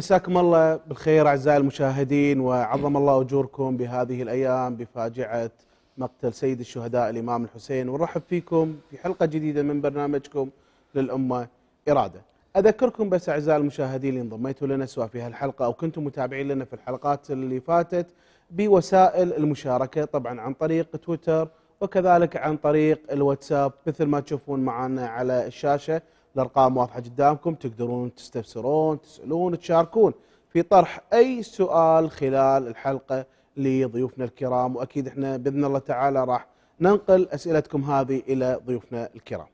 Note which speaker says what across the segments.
Speaker 1: مساكم الله بالخير اعزائي المشاهدين وعظم الله اجوركم بهذه الايام بفاجعه مقتل سيد الشهداء الامام الحسين ونرحب فيكم في حلقه جديده من برنامجكم للامه اراده. اذكركم بس اعزائي المشاهدين اللي انضميتوا لنا سواء في هالحلقه او كنتم متابعين لنا في الحلقات اللي فاتت بوسائل المشاركه طبعا عن طريق تويتر وكذلك عن طريق الواتساب مثل ما تشوفون معنا على الشاشه الارقام واضحه قدامكم تقدرون تستفسرون تسالون تشاركون في طرح اي سؤال خلال الحلقه لضيوفنا الكرام واكيد احنا باذن الله تعالى راح ننقل اسئلتكم هذه الى ضيوفنا الكرام.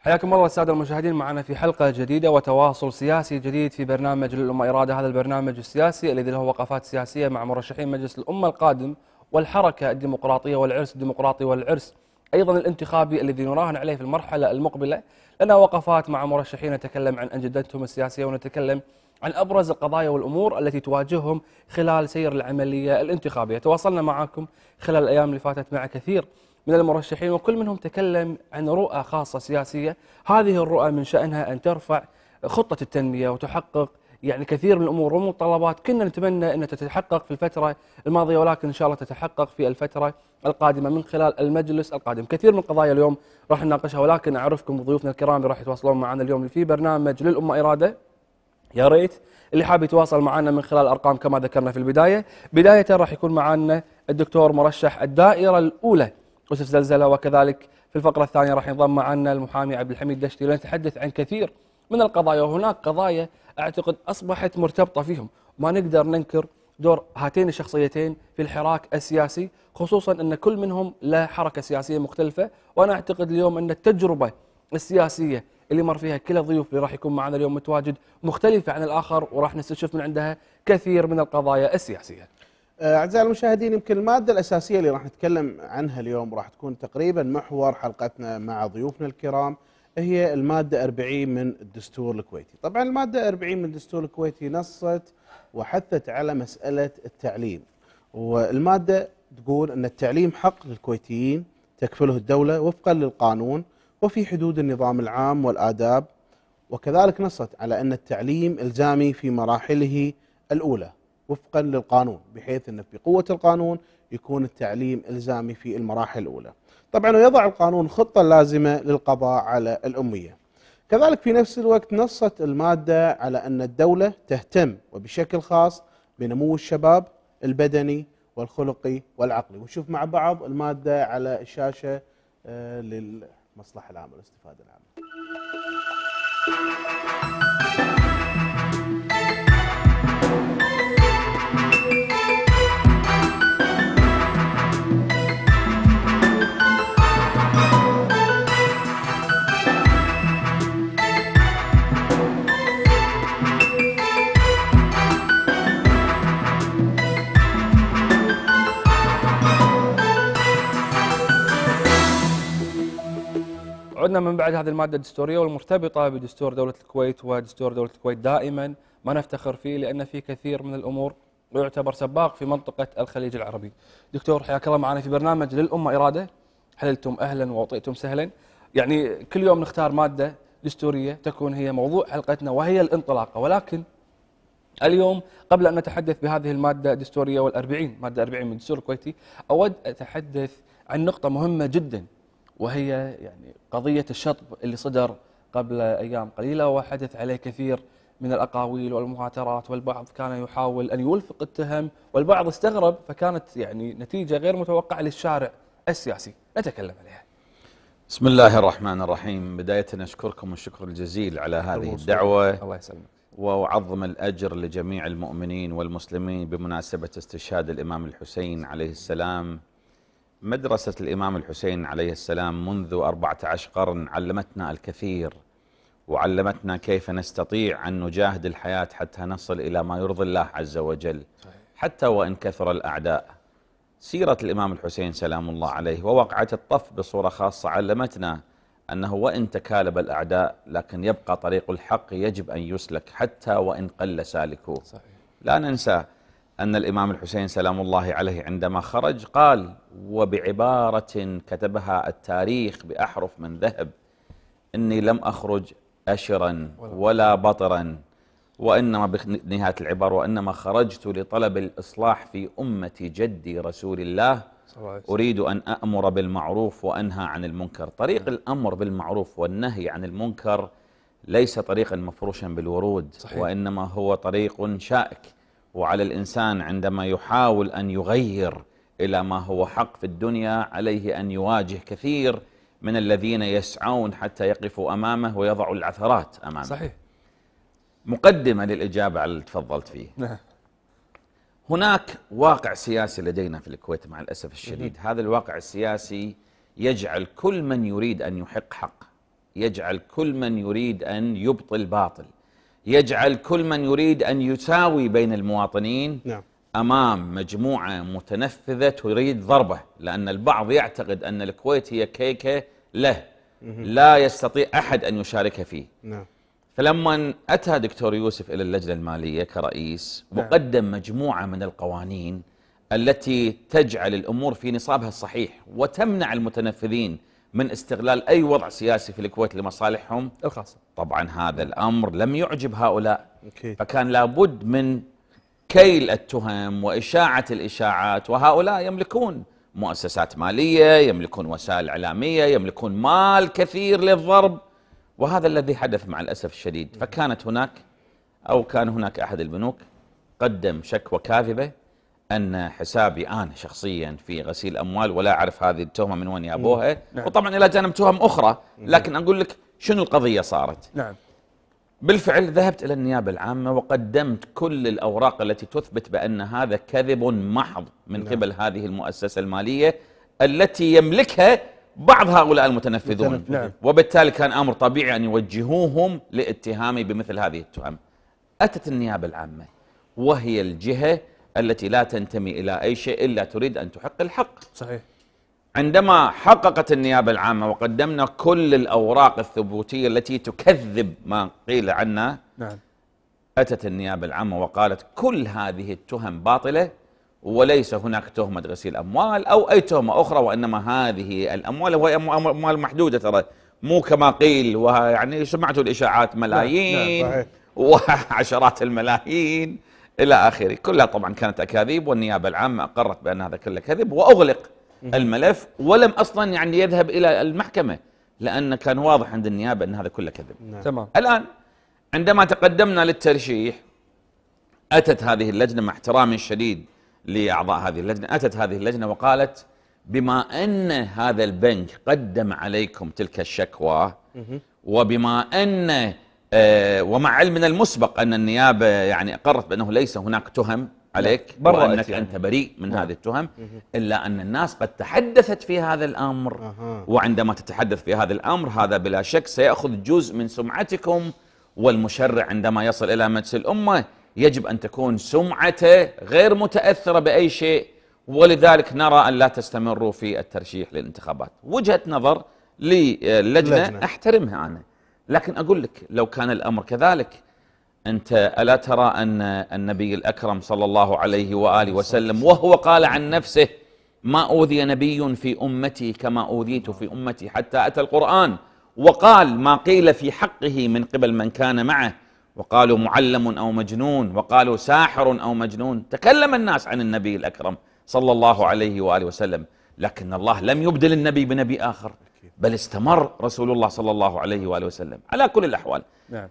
Speaker 2: حياكم الله الساده المشاهدين معنا في حلقه جديده وتواصل سياسي جديد في برنامج للامه اراده هذا البرنامج السياسي الذي له وقفات سياسيه مع مرشحين مجلس الامه القادم والحركه الديمقراطيه والعرس الديمقراطي والعرس ايضا الانتخابي الذي نراهن عليه في المرحله المقبله لنا وقفات مع مرشحين نتكلم عن أجندتهم السياسية ونتكلم عن أبرز القضايا والأمور التي تواجههم خلال سير العملية الانتخابية تواصلنا معكم خلال الأيام اللي فاتت مع كثير من المرشحين وكل منهم تكلم عن رؤى خاصة سياسية هذه الرؤى من شأنها أن ترفع خطة التنمية وتحقق يعني كثير من الامور والمتطلبات كنا نتمنى انها تتحقق في الفتره الماضيه ولكن ان شاء الله تتحقق في الفتره القادمه من خلال المجلس القادم، كثير من القضايا اليوم راح نناقشها ولكن اعرفكم ضيوفنا الكرام اللي راح يتواصلون معنا اليوم في برنامج للامه اراده يا ريت اللي حاب يتواصل معنا من خلال ارقام كما ذكرنا في البدايه، بدايه راح يكون معنا الدكتور مرشح الدائره الاولى اسس زلزله وكذلك في الفقره الثانيه راح ينضم معنا المحامي عبد الحميد دشتي لنتحدث عن كثير من القضايا وهناك قضايا اعتقد اصبحت مرتبطه فيهم ما نقدر ننكر دور هاتين الشخصيتين في الحراك السياسي خصوصا ان كل منهم له حركه سياسيه مختلفه وانا اعتقد اليوم ان التجربه السياسيه اللي مر فيها كل الضيوف اللي راح يكون معنا اليوم متواجد مختلفه عن الاخر وراح نستشف من عندها كثير من القضايا السياسيه.
Speaker 1: آه، اعزائي المشاهدين يمكن الماده الاساسيه اللي راح نتكلم عنها اليوم راح تكون تقريبا محور حلقتنا مع ضيوفنا الكرام هي المادة 40 من الدستور الكويتي طبعا المادة 40 من الدستور الكويتي نصت وحثت على مسألة التعليم والمادة تقول أن التعليم حق للكويتيين تكفله الدولة وفقا للقانون وفي حدود النظام العام والآداب وكذلك نصت على أن التعليم إلزامي في مراحله الأولى وفقا للقانون بحيث أن بقوة القانون يكون التعليم إلزامي في المراحل الأولى طبعا ويضع القانون خطة لازمة للقضاء على الأمية كذلك في نفس الوقت نصت المادة على أن الدولة تهتم وبشكل خاص بنمو الشباب البدني والخلقي والعقلي ونشوف مع بعض المادة على الشاشة آه، للمصلحة العامة والاستفادة العامة
Speaker 2: عدنا من بعد هذه المادة الدستورية والمرتبطة بدستور دولة الكويت ودستور دولة الكويت دائما ما نفتخر فيه لأن فيه كثير من الأمور ويعتبر سباق في منطقة الخليج العربي دكتور حياك الله معنا في برنامج للأمة إرادة حللتم أهلا ووطئتم سهلا يعني كل يوم نختار مادة دستورية تكون هي موضوع حلقتنا وهي الانطلاقة ولكن اليوم قبل أن نتحدث بهذه المادة الدستورية والأربعين مادة 40 من الدستور الكويتي أود أتحدث عن نقطة مهمة جدا وهي يعني قضية الشطب اللي صدر قبل أيام قليلة وحدث عليه كثير من الأقاويل والمهاترات والبعض كان يحاول أن يلفق التهم والبعض استغرب فكانت يعني نتيجة غير متوقعة للشارع السياسي نتكلم عليها
Speaker 3: بسم الله الرحمن الرحيم بداية أشكركم الشكر الجزيل على هذه الدعوة الله يسلمك وأعظم الأجر لجميع المؤمنين والمسلمين بمناسبة استشهاد الإمام الحسين عليه السلام مدرسة الإمام الحسين عليه السلام منذ 14 قرن علمتنا الكثير وعلمتنا كيف نستطيع أن نجاهد الحياة حتى نصل إلى ما يرضي الله عز وجل صحيح. حتى وإن كثر الأعداء سيرة الإمام الحسين سلام الله عليه ووقعة الطف بصورة خاصة علمتنا أنه وإن تكالب الأعداء لكن يبقى طريق الحق يجب أن يسلك حتى وإن قل سالكوه صحيح. لا ننسى أن الإمام الحسين سلام الله عليه عندما خرج قال وبعبارة كتبها التاريخ بأحرف من ذهب إني لم أخرج أشرا ولا بطرا وإنما بنهاية العبارة وإنما خرجت لطلب الإصلاح في أمة جدي رسول الله أريد أن أأمر بالمعروف وأنهى عن المنكر طريق نعم. الأمر بالمعروف والنهي عن المنكر ليس طريقا مفروشا بالورود صحيح. وإنما هو طريق شائك وعلى الإنسان عندما يحاول أن يغير إلى ما هو حق في الدنيا عليه أن يواجه كثير من الذين يسعون حتى يقفوا أمامه ويضعوا العثرات أمامه صحيح مقدمة للإجابة على اللي تفضلت فيه نعم هناك واقع سياسي لدينا في الكويت مع الأسف الشديد هذا الواقع السياسي يجعل كل من يريد أن يحق حق يجعل كل من يريد أن يبطل باطل يجعل كل من يريد أن يساوي بين المواطنين نعم. أمام مجموعة متنفذة تريد ضربة لأن البعض يعتقد أن الكويت هي كيكة له لا يستطيع أحد أن يشارك فيه نعم. فلما أتى دكتور يوسف إلى اللجنة المالية كرئيس نعم. وقدم مجموعة من القوانين التي تجعل الأمور في نصابها الصحيح وتمنع المتنفذين من استغلال أي وضع سياسي في الكويت لمصالحهم الخاصة طبعا هذا الأمر لم يعجب هؤلاء أكيد. فكان لابد من كيل التهم وإشاعة الإشاعات وهؤلاء يملكون مؤسسات مالية يملكون وسائل إعلامية يملكون مال كثير للضرب وهذا الذي حدث مع الأسف الشديد فكانت هناك أو كان هناك أحد البنوك قدم شكوى كاذبة ان حسابي انا شخصيا في غسيل اموال ولا اعرف هذه التهمه من وين يابوها نعم. وطبعا الى جانب تهم اخرى لكن اقول لك شنو القضيه صارت نعم بالفعل ذهبت الى النيابه العامه وقدمت كل الاوراق التي تثبت بان هذا كذب محض من نعم. قبل هذه المؤسسه الماليه التي يملكها بعض هؤلاء المتنفذون نعم. وبالتالي كان امر طبيعي ان يوجهوهم لاتهامي بمثل هذه التهم اتت النيابه العامه وهي الجهه التي لا تنتمي إلى أي شيء إلا تريد أن تحق الحق صحيح عندما حققت النيابة العامة وقدمنا كل الأوراق الثبوتية التي تكذب ما قيل عنا نعم. أتت النيابة العامة وقالت كل هذه التهم باطلة وليس هناك تهمة غسيل أموال أو أي تهمة أخرى وإنما هذه الأموال وهي أموال محدودة ترى مو كما قيل ويعني سمعتوا الإشاعات ملايين نعم. نعم. وعشرات الملايين إلى آخره كلها طبعا كانت أكاذيب والنيابة العامة أقرت بأن هذا كله كذب وأغلق الملف ولم أصلا يعني يذهب إلى المحكمة لأن كان واضح عند النيابة أن هذا كله كذب نعم. تمام الآن عندما تقدمنا للترشيح أتت هذه اللجنة مع احترامي الشديد لأعضاء هذه اللجنة أتت هذه اللجنة وقالت بما أن هذا البنك قدم عليكم تلك الشكوى وبما أن آه، ومع علمنا المسبق أن النيابة يعني أقرت بأنه ليس هناك تهم عليك وأنك يعني. أنت بريء من هذه التهم إلا أن الناس قد تحدثت في هذا الأمر أه. وعندما تتحدث في هذا الأمر هذا بلا شك سيأخذ جزء من سمعتكم والمشرع عندما يصل إلى مجلس الأمة يجب أن تكون سمعته غير متأثرة بأي شيء ولذلك نرى أن لا تستمروا في الترشيح للانتخابات وجهة نظر للجنة آه، أحترمها أنا لكن أقول لك لو كان الأمر كذلك أنت ألا ترى أن النبي الأكرم صلى الله عليه وآله وسلم وهو قال عن نفسه ما أوذي نبي في أمتي كما أوذيت في أمتي حتى أتى القرآن وقال ما قيل في حقه من قبل من كان معه وقالوا معلم أو مجنون وقالوا ساحر أو مجنون تكلم الناس عن النبي الأكرم صلى الله عليه وآله وسلم لكن الله لم يبدل النبي بنبي آخر بل استمر رسول الله صلى الله عليه وآله وسلم على كل الأحوال نعم.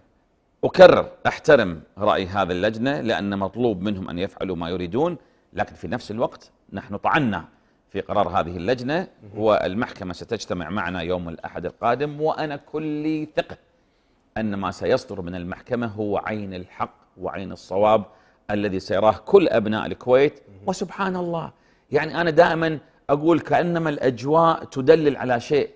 Speaker 3: أكرر أحترم رأي هذه اللجنة لأن مطلوب منهم أن يفعلوا ما يريدون لكن في نفس الوقت نحن طعنا في قرار هذه اللجنة والمحكمة ستجتمع معنا يوم الأحد القادم وأنا كلي ثقة أن ما سيصدر من المحكمة هو عين الحق وعين الصواب الذي سيراه كل أبناء الكويت وسبحان الله يعني أنا دائما أقول كأنما الأجواء تدلل على شيء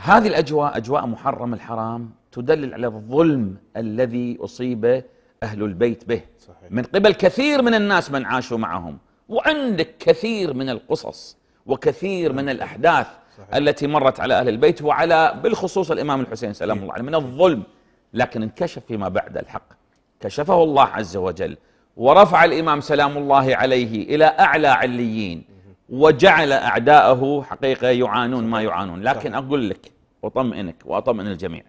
Speaker 3: هذه الاجواء اجواء محرم الحرام تدلل على الظلم الذي اصيب اهل البيت به صحيح. من قبل كثير من الناس من عاشوا معهم وعندك كثير من القصص وكثير من الاحداث صحيح. التي مرت على اهل البيت وعلى بالخصوص الامام الحسين سلام إيه. الله عليه من الظلم لكن انكشف فيما بعد الحق كشفه الله عز وجل ورفع الامام سلام الله عليه الى اعلى عليين وجعل أعداءه حقيقة يعانون ما يعانون لكن أقول لك اطمئنك وأطمئن الجميع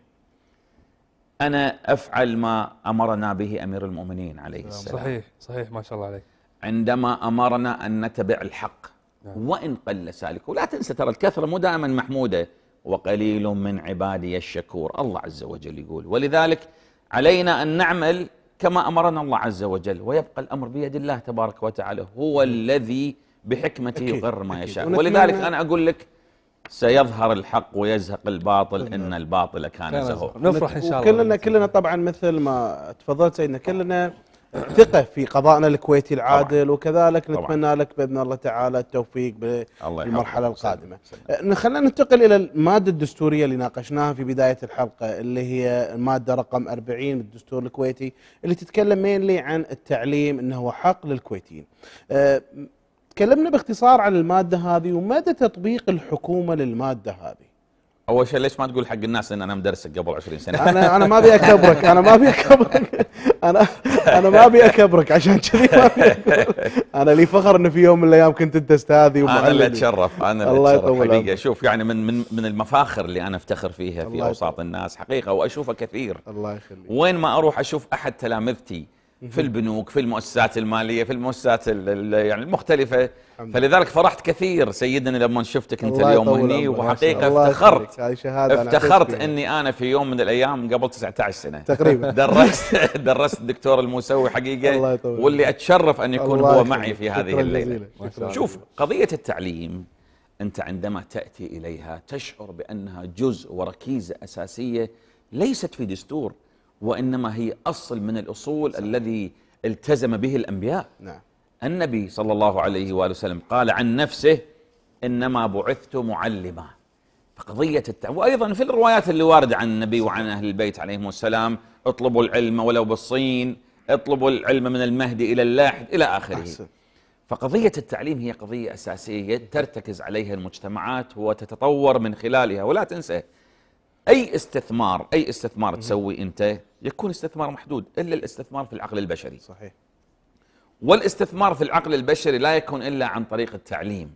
Speaker 3: أنا أفعل ما أمرنا به أمير المؤمنين عليه نعم، السلام صحيح
Speaker 2: صحيح ما شاء الله عليك
Speaker 3: عندما أمرنا أن نتبع الحق نعم. وإن قل سالك ولا تنسى ترى الكثرة مو دائما محمودة وقليل من عبادي الشكور الله عز وجل يقول ولذلك علينا أن نعمل كما أمرنا الله عز وجل ويبقى الأمر بيد الله تبارك وتعالى هو نعم. الذي بحكمته يقر ما يشاء ولذلك أنا أقول لك سيظهر الحق ويزهق الباطل ان الباطل كان زهوقا
Speaker 2: نفرح ان شاء الله
Speaker 1: كلنا كلنا طبعا مثل ما تفضلت سيدنا كلنا ثقه في قضائنا الكويتي العادل وكذلك نتمنى لك باذن الله تعالى التوفيق بالمرحله القادمه. إيه، خلينا ننتقل الى الماده الدستوريه اللي ناقشناها في بدايه الحلقه اللي هي الماده رقم 40 بالدستور الكويتي اللي تتكلم مينلي عن التعليم انه هو حق للكويتيين. إيه، تكلمنا باختصار عن المادة هذه ومدى تطبيق الحكومة للمادة هذه
Speaker 3: اول شيء ليش ما تقول حق الناس ان انا مدرسك قبل 20 سنه؟ انا انا ما ابي اكبرك انا ما ابي اكبرك انا انا ما ابي اكبرك عشان كذي ما ابي
Speaker 1: انا لي فخر انه في يوم من الايام كنت انت استاذي انا اللي اتشرف انا اللي اتشرف حقيقه
Speaker 3: شوف يعني من من من المفاخر اللي انا افتخر فيها في اوساط الناس حقيقه واشوفها كثير الله يخليك وين ما اروح اشوف احد تلامذتي في البنوك في المؤسسات الماليه في المؤسسات يعني المختلفه فلذلك فرحت كثير سيدنا لما شفتك انت اليوم هني وحقيقه افتخرت افتخرت اني انا في يوم من الايام قبل 19 سنه تقريبا درست درست الدكتور الموسوي حقيقه واللي اتشرف ان يكون هو معي في هذه الليله شوف قضيه التعليم انت عندما تاتي اليها تشعر بانها جزء وركيزه اساسيه ليست في دستور وإنما هي أصل من الأصول صحيح. الذي التزم به الأنبياء نعم. النبي صلى الله عليه وآله وسلم قال عن نفسه إنما بعثت معلما فقضية التعليم وأيضا في الروايات اللي واردة عن النبي وعن أهل البيت عليهم السلام اطلبوا العلم ولو بالصين اطلبوا العلم من المهدي إلى اللاحد إلى آخره أحسن. فقضية التعليم هي قضية أساسية ترتكز عليها المجتمعات وتتطور من خلالها ولا تنسى أي استثمار أي استثمار تسوي أنت يكون استثمار محدود إلا الاستثمار في العقل البشري صحيح والاستثمار في العقل البشري لا يكون إلا عن طريق التعليم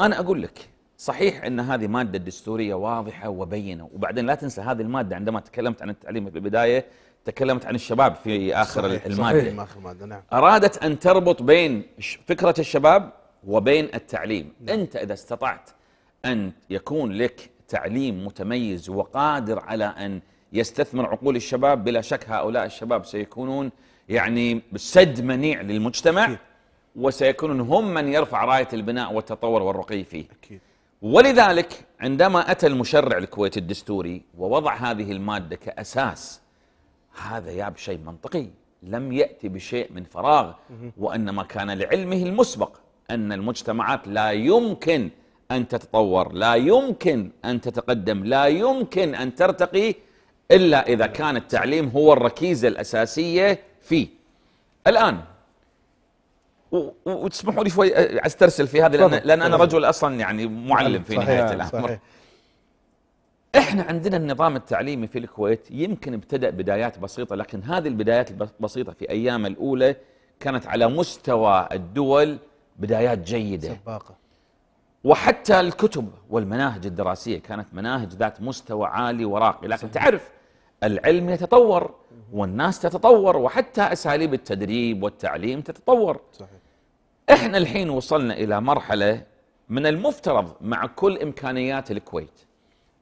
Speaker 3: أنا أقول لك صحيح أن هذه مادة دستورية واضحة وبينة وبعدين لا تنسى هذه المادة عندما تكلمت عن التعليم في البداية تكلمت عن الشباب في آخر صحيح المادة صحيح
Speaker 1: آخر مادة نعم
Speaker 3: أرادت أن تربط بين فكرة الشباب وبين التعليم نعم. أنت إذا استطعت أن يكون لك تعليم متميز وقادر على أن يستثمر عقول الشباب بلا شك هؤلاء الشباب سيكونون يعني سد منيع للمجتمع وسيكونون هم من يرفع راية البناء والتطور والرقي فيه أكيد. ولذلك عندما أتى المشرع الكويتي الدستوري ووضع هذه المادة كأساس هذا ياب شيء منطقي لم يأتي بشيء من فراغ وإنما كان لعلمه المسبق أن المجتمعات لا يمكن أن تتطور لا يمكن أن تتقدم لا يمكن أن ترتقي إلا إذا كان التعليم هو الركيزة الأساسية فيه الآن وتسمحوا لي شوي استرسل في هذا لان, لأن انا رجل اصلا يعني معلم في نهايه الامر احنا عندنا النظام التعليمي في الكويت يمكن ابتدا بدايات بسيطه لكن هذه البدايات البسيطه في ايام الاولى كانت على مستوى الدول بدايات جيده سباقه وحتى الكتب والمناهج الدراسيه كانت مناهج ذات مستوى عالي وراقي لكن صحيح. تعرف العلم يتطور والناس تتطور وحتى أساليب التدريب والتعليم تتطور صحيح. إحنا الحين وصلنا إلى مرحلة من المفترض مع كل إمكانيات الكويت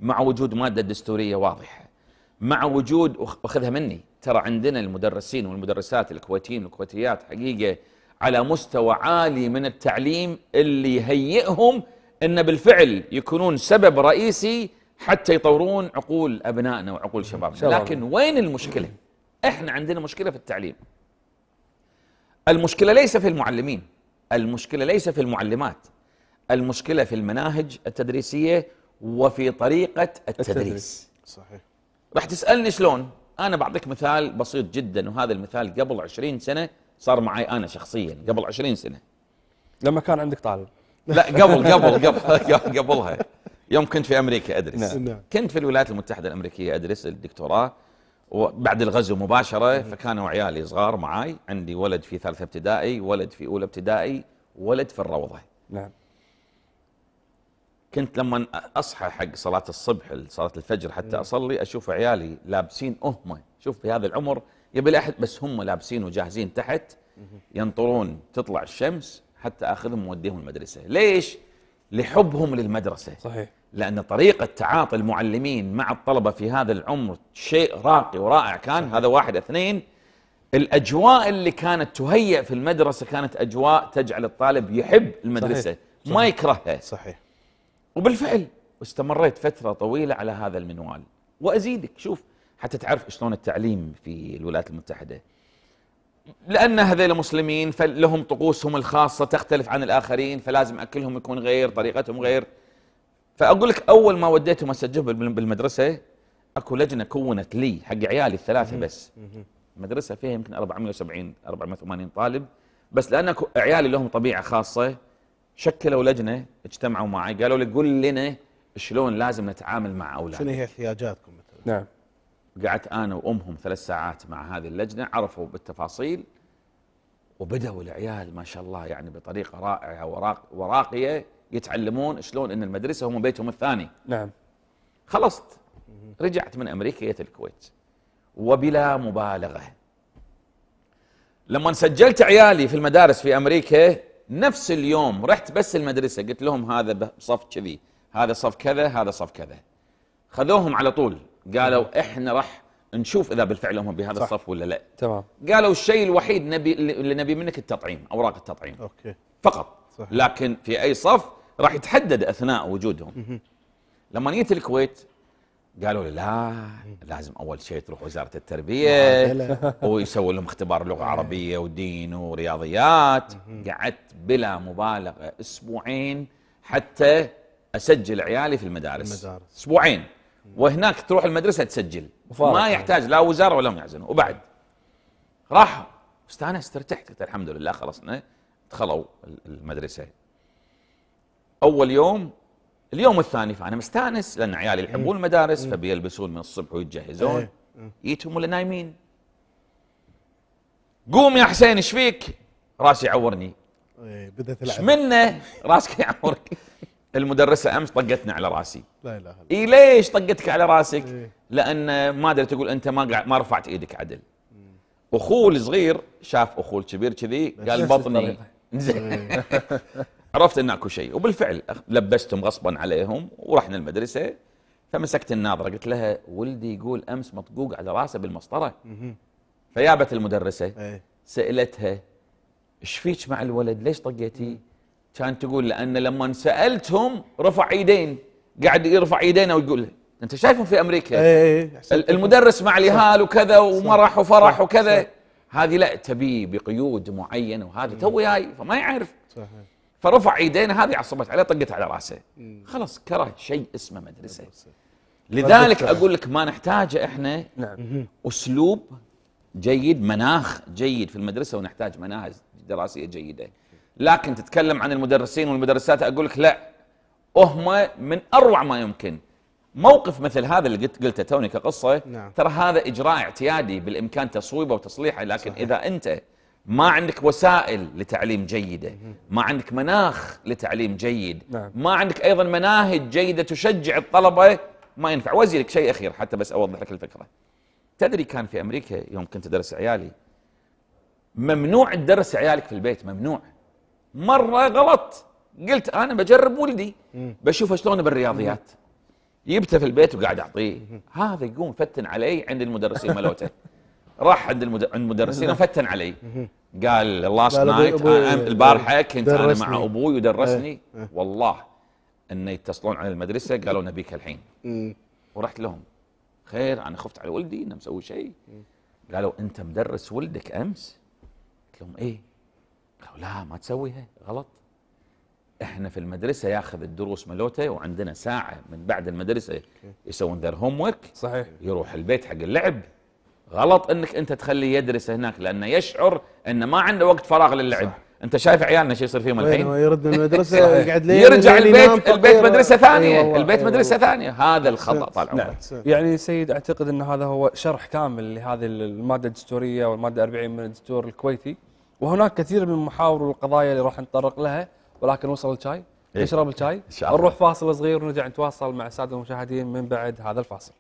Speaker 3: مع وجود مادة دستورية واضحة مع وجود أخذها مني ترى عندنا المدرسين والمدرسات الكويتيين والكويتيات حقيقة على مستوى عالي من التعليم اللي يهيئهم أن بالفعل يكونون سبب رئيسي حتى يطورون عقول ابنائنا وعقول شبابنا لكن وين المشكله احنا عندنا مشكله في التعليم المشكله ليس في المعلمين المشكله ليس في المعلمات المشكله في المناهج التدريسيه وفي طريقه التدريس, التدريس. صحيح راح تسالني شلون انا بعطيك مثال بسيط جدا وهذا المثال قبل 20 سنه صار معي انا شخصيا قبل 20 سنه
Speaker 2: لما كان عندك طالب لا قبل قبل
Speaker 3: قبل قبلها يوم كنت في امريكا ادرس نعم. نعم. كنت في الولايات المتحده الامريكيه ادرس الدكتوراه وبعد الغزو مباشره فكانوا عيالي صغار معاي عندي ولد في ثالثه ابتدائي ولد في اولى ابتدائي ولد في الروضه نعم كنت لما اصحى حق صلاه الصبح صلاه الفجر حتى نعم. اصلي اشوف عيالي لابسين اهمه شوف في هذا العمر يبي احد بس هم لابسين وجاهزين تحت ينطرون تطلع الشمس حتى اخذهم ووديهم المدرسه ليش لحبهم للمدرسه صحيح لأن طريقة تعاطي المعلمين مع الطلبة في هذا العمر شيء راقي ورائع كان هذا واحد اثنين الأجواء اللي كانت تهيئ في المدرسة كانت أجواء تجعل الطالب يحب المدرسة صحيح. صحيح. ما يكرهها صحيح وبالفعل واستمريت فترة طويلة على هذا المنوال وأزيدك شوف حتى تعرف شلون التعليم في الولايات المتحدة لأن هذول مسلمين فلهم طقوسهم الخاصة تختلف عن الآخرين فلازم أكلهم يكون غير طريقتهم غير فاقول لك اول ما وديتهم اسجلهم بالمدرسه اكو لجنه كونت لي حق عيالي الثلاثه بس مدرسه فيها يمكن 470 480 طالب بس لان عيالي لهم طبيعه خاصه شكلوا لجنه اجتمعوا معي قالوا لي قل لنا شلون لازم نتعامل مع اولادنا شنو
Speaker 1: هي احتياجاتكم مثلا نعم
Speaker 3: قعدت انا وامهم ثلاث ساعات مع هذه اللجنه عرفوا بالتفاصيل وبداوا العيال ما شاء الله يعني بطريقه رائعه وراقيه يتعلمون شلون ان المدرسه هم بيتهم الثاني نعم خلصت رجعت من امريكا جيت الكويت وبلا مبالغه لما سجلت عيالي في المدارس في امريكا نفس اليوم رحت بس المدرسه قلت لهم هذا صف كذي هذا صف كذا هذا صف كذا خذوهم على طول قالوا احنا راح نشوف اذا بالفعل هم بهذا صح. الصف ولا لا تمام قالوا الشيء الوحيد نبي اللي نبي منك التطعيم اوراق التطعيم اوكي فقط صح. لكن في اي صف راح يتحدد اثناء وجودهم لما جيت الكويت قالوا لي لا لازم اول شيء تروح وزاره التربيه ويسوي لهم اختبار لغه عربيه ودين ورياضيات قعدت بلا مبالغه اسبوعين حتى اسجل عيالي في المدارس المدارس اسبوعين وهناك تروح المدرسه تسجل ما يحتاج لا وزاره ولا يعزنه وبعد راحوا استانست ارتحت قلت الحمد لله خلصنا دخلوا المدرسه اول يوم اليوم الثاني فانا مستانس لان عيالي يحبون المدارس فبيلبسون من الصبح ويتجهزون إيه. جيتهم ولا نايمين قوم يا حسين ايش فيك؟ راسي يعورني إيه، بدات العب منه راسك يعورك المدرسه امس طقتنا على راسي لا اله الا الله إيه ليش طقتك على راسك؟ إيه. لان ما ادري تقول انت ما ما رفعت ايدك عدل اخوه الصغير شاف اخوه الكبير كذي قال بطني عرفت ان اكو شيء وبالفعل لبستهم غصبا عليهم ورحنا المدرسه فمسكت الناظره قلت لها ولدي يقول امس مطقوق على راسه بالمسطره فيابت المدرسه إيه. سالتها ايش فيك مع الولد ليش طقيتي كان تقول لان لما سالتهم رفع ايدين قاعد يرفع ايدينه ويقول انت شايفهم في امريكا أي إيه، إيه. المدرس مع اليهال وكذا ومرح وفرح وكذا هذه لا تبي بقيود معينه وهذا تو جاي فما يعرف صحيح فرفع ايدينا هذه عصبت عليه طقت على راسه خلاص كره شيء اسمه مدرسه لذلك اقول لك ما نحتاجه احنا نعم. اسلوب جيد مناخ جيد في المدرسه ونحتاج مناهج دراسيه جيده لكن تتكلم عن المدرسين والمدرسات اقول لك لا هم من اروع ما يمكن موقف مثل هذا اللي قلت قلته توني كقصه نعم. ترى هذا اجراء اعتيادي بالامكان تصويبه وتصليحه لكن صحيح. اذا انت ما عندك وسائل لتعليم جيدة ما عندك مناخ لتعليم جيد نعم. ما عندك أيضا مناهج جيدة تشجع الطلبة ما ينفع وزيرك شيء أخير حتى بس أوضح لك الفكرة تدري كان في أمريكا يوم كنت أدرس عيالي ممنوع تدرس عيالك في البيت ممنوع مرة غلط قلت أنا بجرب ولدي بشوفه شلون بالرياضيات جبته في البيت وقاعد أعطيه هذا يقوم فتن علي عند المدرسين ملوته راح عند المدرسين وفتن علي قال لاست نايت البارحه كنت انا مع ابوي ودرسني إيه، إيه. والله انه يتصلون على المدرسه قالوا نبيك الحين ورحت لهم خير انا خفت على ولدي انه مسوي شيء قالوا انت مدرس ولدك امس؟ قلت لهم ايه قالوا لا ما تسويها غلط احنا في المدرسه ياخذ الدروس ملوته وعندنا ساعه من بعد المدرسه يسوون ذير هوم ورك صحيح يروح البيت حق اللعب غلط انك انت تخليه يدرس هناك لانه يشعر انه ما عنده وقت فراغ للعب صح. انت شايف عيالنا شو يصير فيهم الحين؟ يرد
Speaker 2: من المدرسه يقعد لين يرجع البيت البيت مدرسه أيوة ثانيه أيوة البيت أيوة مدرسه الله. ثانيه
Speaker 3: هذا الخطا طال عمرك نعم.
Speaker 2: يعني سيد اعتقد ان هذا هو شرح كامل لهذه الماده الدستوريه والماده 40 من الدستور الكويتي وهناك كثير من المحاور والقضايا اللي راح نتطرق لها ولكن وصل الشاي إيه. نشرب الشاي نروح فاصل صغير ونرجع نتواصل مع الساده المشاهدين من بعد هذا الفاصل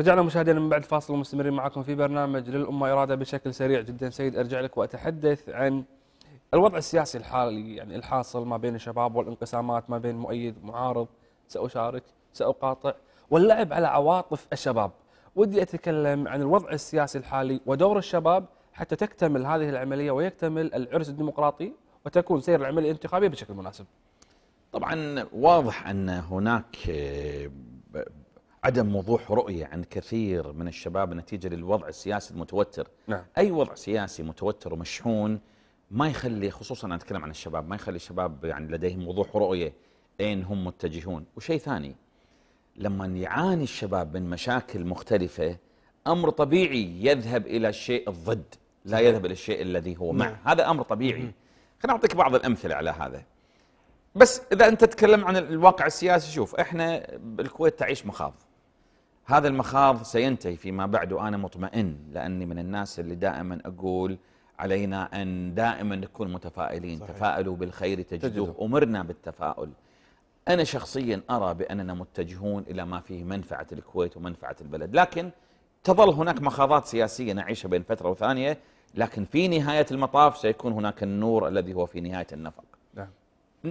Speaker 2: رجعنا مشاهدينا من بعد فاصل ومستمرين معكم في برنامج للأمة إرادة بشكل سريع جدا سيد أرجع لك وأتحدث عن الوضع السياسي الحالي يعني الحاصل ما بين الشباب والانقسامات ما بين مؤيد معارض سأشارك سأقاطع واللعب على عواطف الشباب ودي أتكلم عن الوضع السياسي الحالي ودور الشباب حتى تكتمل هذه العملية ويكتمل العرس الديمقراطي وتكون سير العملية الانتخابية بشكل مناسب
Speaker 3: طبعا واضح أن هناك عدم وضوح رؤية عند كثير من الشباب نتيجة للوضع السياسي المتوتر نعم. أي وضع سياسي متوتر ومشحون ما يخلي خصوصا أنا أتكلم عن الشباب ما يخلي الشباب يعني لديهم وضوح رؤية أين هم متجهون وشيء ثاني لما يعاني الشباب من مشاكل مختلفة أمر طبيعي يذهب إلى الشيء الضد لا نعم. يذهب إلى الشيء الذي هو معه نعم. هذا أمر طبيعي خليني أعطيك بعض الأمثلة على هذا بس إذا أنت تتكلم عن الواقع السياسي شوف إحنا بالكويت تعيش مخاض هذا المخاض سينتهي فيما بعد وأنا مطمئن لأني من الناس اللي دائما أقول علينا أن دائما نكون متفائلين صحيح. تفائلوا بالخير تجدوه أمرنا بالتفاؤل أنا شخصيا أرى بأننا متجهون إلى ما فيه منفعة الكويت ومنفعة البلد لكن تظل هناك مخاضات سياسية نعيشها بين فترة وثانية لكن في نهاية المطاف سيكون هناك النور الذي هو في نهاية النفق نعم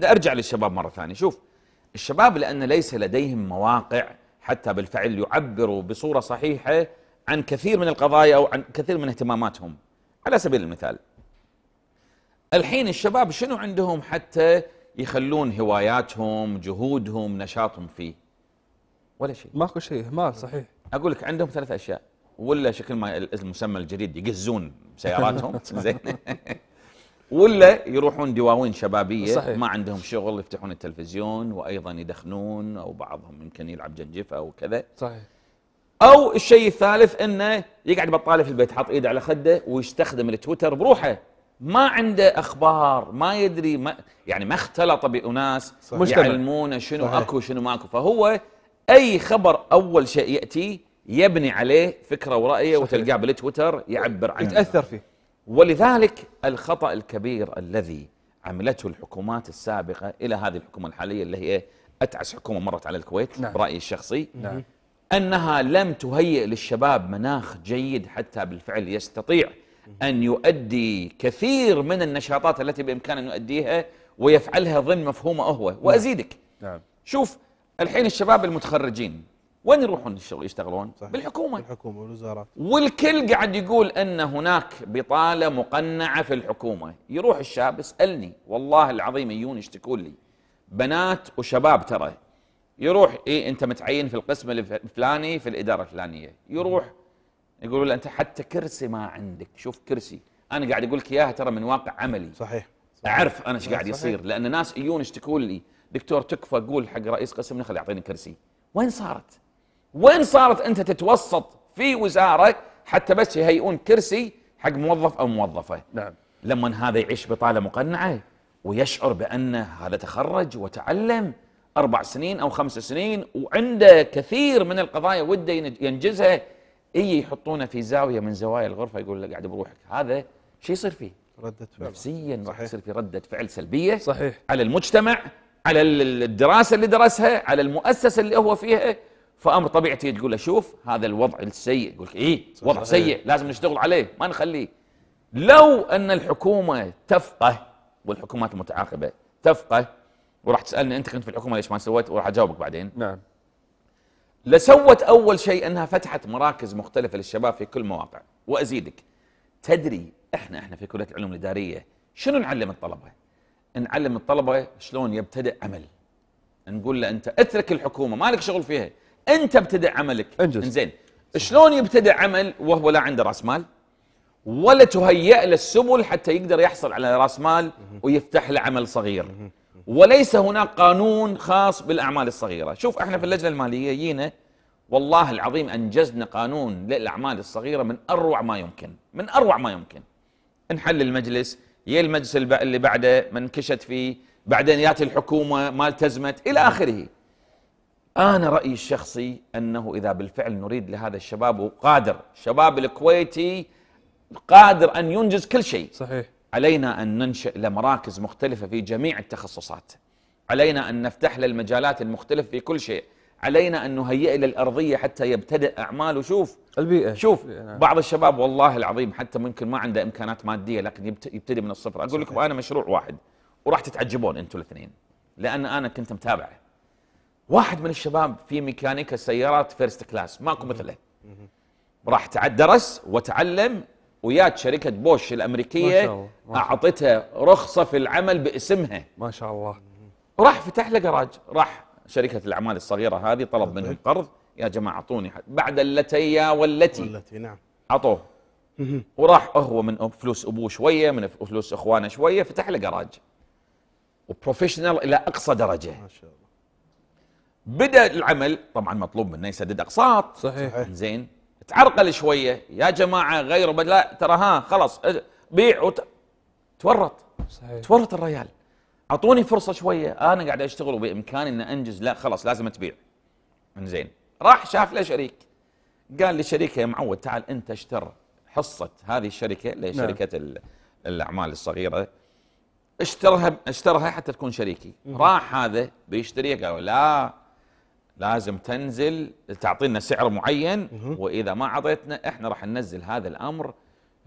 Speaker 3: أرجع للشباب مرة ثانية شوف الشباب لأن ليس لديهم مواقع حتى بالفعل يعبروا بصورة صحيحة عن كثير من القضايا أو عن كثير من اهتماماتهم على سبيل المثال الحين الشباب شنو عندهم حتى يخلون هواياتهم جهودهم نشاطهم فيه
Speaker 2: ولا شيء ماكو شيء ما صحيح
Speaker 3: اقول لك عندهم ثلاث اشياء ولا شكل ما المسمى الجديد يقزون سياراتهم زين ولا يروحون دواوين شبابيه صحيح. ما عندهم شغل يفتحون التلفزيون وايضا يدخنون او بعضهم يمكن يلعب جنجفه او كذا صحيح او الشيء الثالث انه يقعد بطاله في البيت حاط ايده على خده ويستخدم التويتر بروحه ما عنده اخبار ما يدري ما يعني ما اختلط باناس يعلمونه شنو صحيح. اكو شنو ماكو فهو اي خبر اول شيء ياتي يبني عليه فكره ورايه وتلقاه بالتويتر يعبر عنه يتاثر فيه ولذلك الخطأ الكبير الذي عملته الحكومات السابقة إلى هذه الحكومة الحالية اللي هي أتعس حكومة مرت على الكويت نعم. برأيي الشخصي نعم. نعم. أنها لم تهيئ للشباب مناخ جيد حتى بالفعل يستطيع أن يؤدي كثير من النشاطات التي بإمكانه أن يؤديها ويفعلها ضمن مفهومه هو نعم. وأزيدك نعم. شوف الحين الشباب المتخرجين وين يروحون يشتغلون؟ صحيح.
Speaker 1: بالحكومه بالحكومه والوزارات
Speaker 3: والكل قاعد يقول ان هناك بطاله مقنعه في الحكومه، يروح الشاب اسالني والله العظيم يجون يشتكون لي بنات وشباب ترى يروح إيه انت متعين في القسم الفلاني في الاداره الفلانيه، يروح يقول له انت حتى كرسي ما عندك، شوف كرسي، انا قاعد اقول لك اياها ترى من واقع عملي صحيح, صحيح. اعرف انا ايش قاعد يصير لان ناس يجون يشتكون لي دكتور تكفى قول حق رئيس قسم نخل يعطيني كرسي، وين صارت؟ وين صارت انت تتوسط في وزاره حتى بس يهيئون كرسي حق موظف او موظفه نعم لما هذا يعيش بطاله مقنعه ويشعر بانه هذا تخرج وتعلم اربع سنين او خمس سنين وعنده كثير من القضايا وده ينجزها اي يحطونه في زاويه من زوايا الغرفه يقول له قاعد بروحك هذا شو يصير فيه؟ رده فعل نفسيا راح يصير في رده فعل سلبيه صحيح على المجتمع على الدراسه اللي درسها على المؤسسه اللي هو فيها فامر طبيعتي تقول له شوف هذا الوضع السيء يقول لك ايه وضع سيء لازم نشتغل عليه ما نخليه لو ان الحكومه تفقه والحكومات المتعاقبه تفقه وراح تسالني انت كنت في الحكومه ليش ما سويت وراح اجاوبك بعدين نعم لسوت اول شيء انها فتحت مراكز مختلفه للشباب في كل مواقع وازيدك تدري احنا احنا في كليه العلوم الاداريه شنو نعلم الطلبه؟ نعلم الطلبه شلون يبتدئ عمل نقول له انت اترك الحكومه مالك شغل فيها انت ابتدع عملك انجز انزين شلون يبتدع عمل وهو لا عنده راس مال ولا تهيئ له السبل حتى يقدر يحصل على راس مال ويفتح له عمل صغير وليس هناك قانون خاص بالاعمال الصغيره شوف احنا في اللجنه الماليه جينا والله العظيم انجزنا قانون للاعمال الصغيره من اروع ما يمكن من اروع ما يمكن نحل المجلس يا المجلس اللي بعده منكشت فيه بعدين ياتي الحكومه ما التزمت الى اخره أنا رأيي الشخصي أنه إذا بالفعل نريد لهذا الشباب وقادر الشباب الكويتي قادر أن ينجز كل شيء صحيح علينا أن ننشئ لمراكز مختلفة في جميع التخصصات علينا أن نفتح للمجالات المختلفة في كل شيء علينا أن نهيئ له الأرضية حتى يبتدئ أعماله شوف البيئة شوف نعم. بعض الشباب والله العظيم حتى ممكن ما عنده إمكانات مادية لكن يبتدي من الصفر أقول لكم أنا مشروع واحد وراح تتعجبون أنتم الاثنين لأن أنا كنت متابعه واحد من الشباب في ميكانيكا سيارات فيرست كلاس ماكو مثله راح درس وتعلم ويات شركه بوش الامريكيه اعطته رخصه في العمل باسمها ما شاء الله راح فتح له جراج راح شركه الاعمال الصغيره هذه طلب منهم قرض يا جماعه اعطوني بعد اللتي والتي والتي نعم عطوه وراح هو من فلوس ابوه شويه من فلوس اخوانه شويه فتح له جراج وبروفيشنال الى اقصى درجه ما شاء الله بدا العمل طبعا مطلوب منه يسدد اقساط صحيح زين تعرقل شويه يا جماعه غيروا لا ترى ها خلاص بيع وت... تورط صحيح تورط الريال اعطوني فرصه شويه انا قاعد اشتغل وبامكاني ان انجز لا خلاص لازم تبيع زين راح شاف له شريك قال شريك يا معود تعال انت اشتر حصه هذه الشركه اللي شركه نعم. الاعمال الصغيره اشترها اشترها حتى تكون شريكي مم. راح هذا بيشتريها قالوا لا لازم تنزل تعطينا سعر معين واذا ما اعطيتنا احنا راح ننزل هذا الامر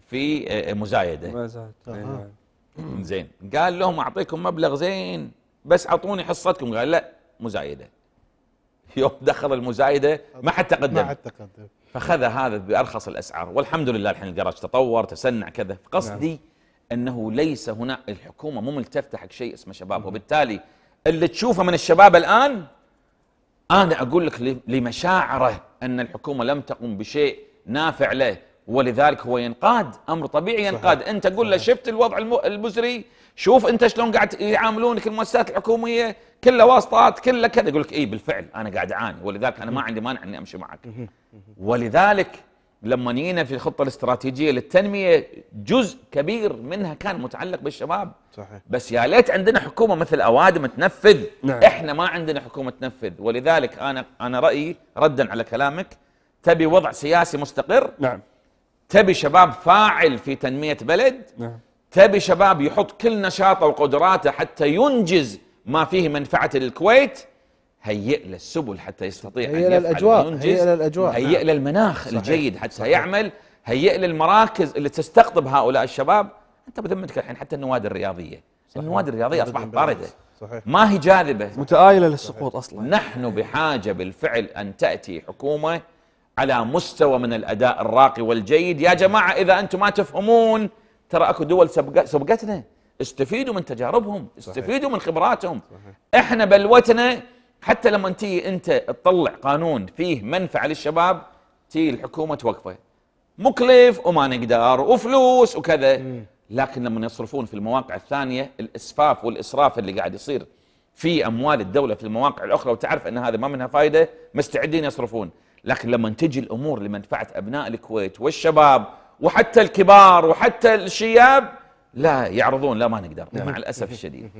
Speaker 3: في آه، مزايده إيه. زين قال لهم اعطيكم مبلغ زين بس اعطوني حصتكم قال لا مزايده يوم دخل المزايده ما حد تقدم ما حد تقدم فخذ هذا بارخص الاسعار والحمد لله الحين الجراج تطور تسنع كذا قصدي نعم. انه ليس هنا الحكومه مو ملتفته حق شيء اسمه شباب وبالتالي اللي تشوفه من الشباب الان أنا أقول لك لمشاعره أن الحكومة لم تقم بشيء نافع له ولذلك هو ينقاد أمر طبيعي ينقاد صحيح. أنت قل له شفت الوضع المزري شوف أنت شلون قاعد يعاملونك المؤسسات الحكومية كلها واسطات كلها كذا يقول لك إي بالفعل أنا قاعد أعاني ولذلك أنا ما عندي مانع أني أمشي معك ولذلك لما جينا في الخطه الاستراتيجيه للتنميه جزء كبير منها كان متعلق بالشباب صحيح بس يا ليت عندنا حكومه مثل اوادم تنفذ نعم. احنا ما عندنا حكومه تنفذ ولذلك انا انا رايي ردا على كلامك تبي وضع سياسي مستقر نعم تبي شباب فاعل في تنميه بلد نعم تبي شباب يحط كل نشاطه وقدراته حتى ينجز ما فيه منفعه للكويت هيئ له السبل حتى يستطيع هيئ أن الأجواء هيئ له الأجواء هيئ نعم. له المناخ صحيح. الجيد حتى صحيح. يعمل هيئ له المراكز اللي تستقطب هؤلاء الشباب أنت بذمتك الحين حتى النوادي الرياضية صحيح. النوادي الرياضية أصبحت باردة صحيح. ما هي جاذبة متآيلة للسقوط أصلا نحن بحاجة بالفعل أن تأتي حكومة على مستوى من الأداء الراقي والجيد يا جماعة إذا أنتم ما تفهمون ترى أكو دول سبقتنا استفيدوا من تجاربهم استفيدوا من خبراتهم صحيح. احنا بلوتنا حتى لما تيجي انت تطلع قانون فيه منفعه للشباب تيجي الحكومه توقفه مكلف وما نقدر وفلوس وكذا لكن لما يصرفون في المواقع الثانيه الاسفاف والاسراف اللي قاعد يصير في اموال الدوله في المواقع الاخرى وتعرف ان هذا ما منها فائده مستعدين يصرفون لكن لما تجي الامور لمنفعه ابناء الكويت والشباب وحتى الكبار وحتى الشياب لا يعرضون لا ما نقدر نعم. مع الاسف الشديد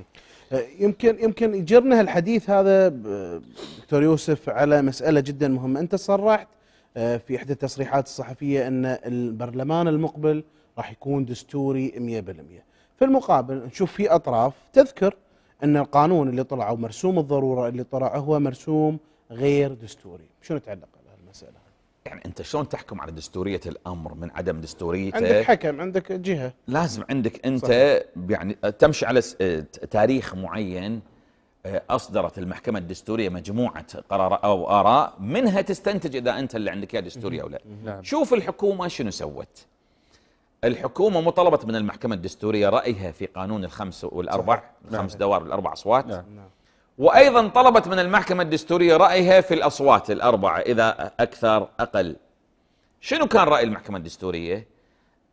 Speaker 1: يمكن يمكن يجرنا الحديث هذا دكتور يوسف على مساله جدا مهمه، انت صرحت آه، في احدى التصريحات الصحفيه ان البرلمان المقبل راح يكون دستوري 100%. في المقابل نشوف في اطراف تذكر ان القانون اللي طلع او مرسوم الضروره اللي طلع هو مرسوم غير دستوري، شنو تعلق؟
Speaker 3: يعني انت شلون تحكم على دستوريه الامر من عدم دستوريته عندك حكم
Speaker 1: عندك جهه
Speaker 3: لازم عندك انت صحيح. يعني تمشي على تاريخ معين آه، اصدرت المحكمه الدستوريه مجموعه قرار او اراء منها تستنتج اذا انت اللي عندك يا دستوري او لا نعم. شوف الحكومه شنو سوت الحكومه مطالبه من المحكمه الدستوريه رايها في قانون الخمس والاربع صحيح. الخمس نعم. دوار والاربع اصوات نعم. نعم. وأيضا طلبت من المحكمة الدستورية رأيها في الأصوات الأربعة إذا أكثر أقل شنو كان رأي المحكمة الدستورية؟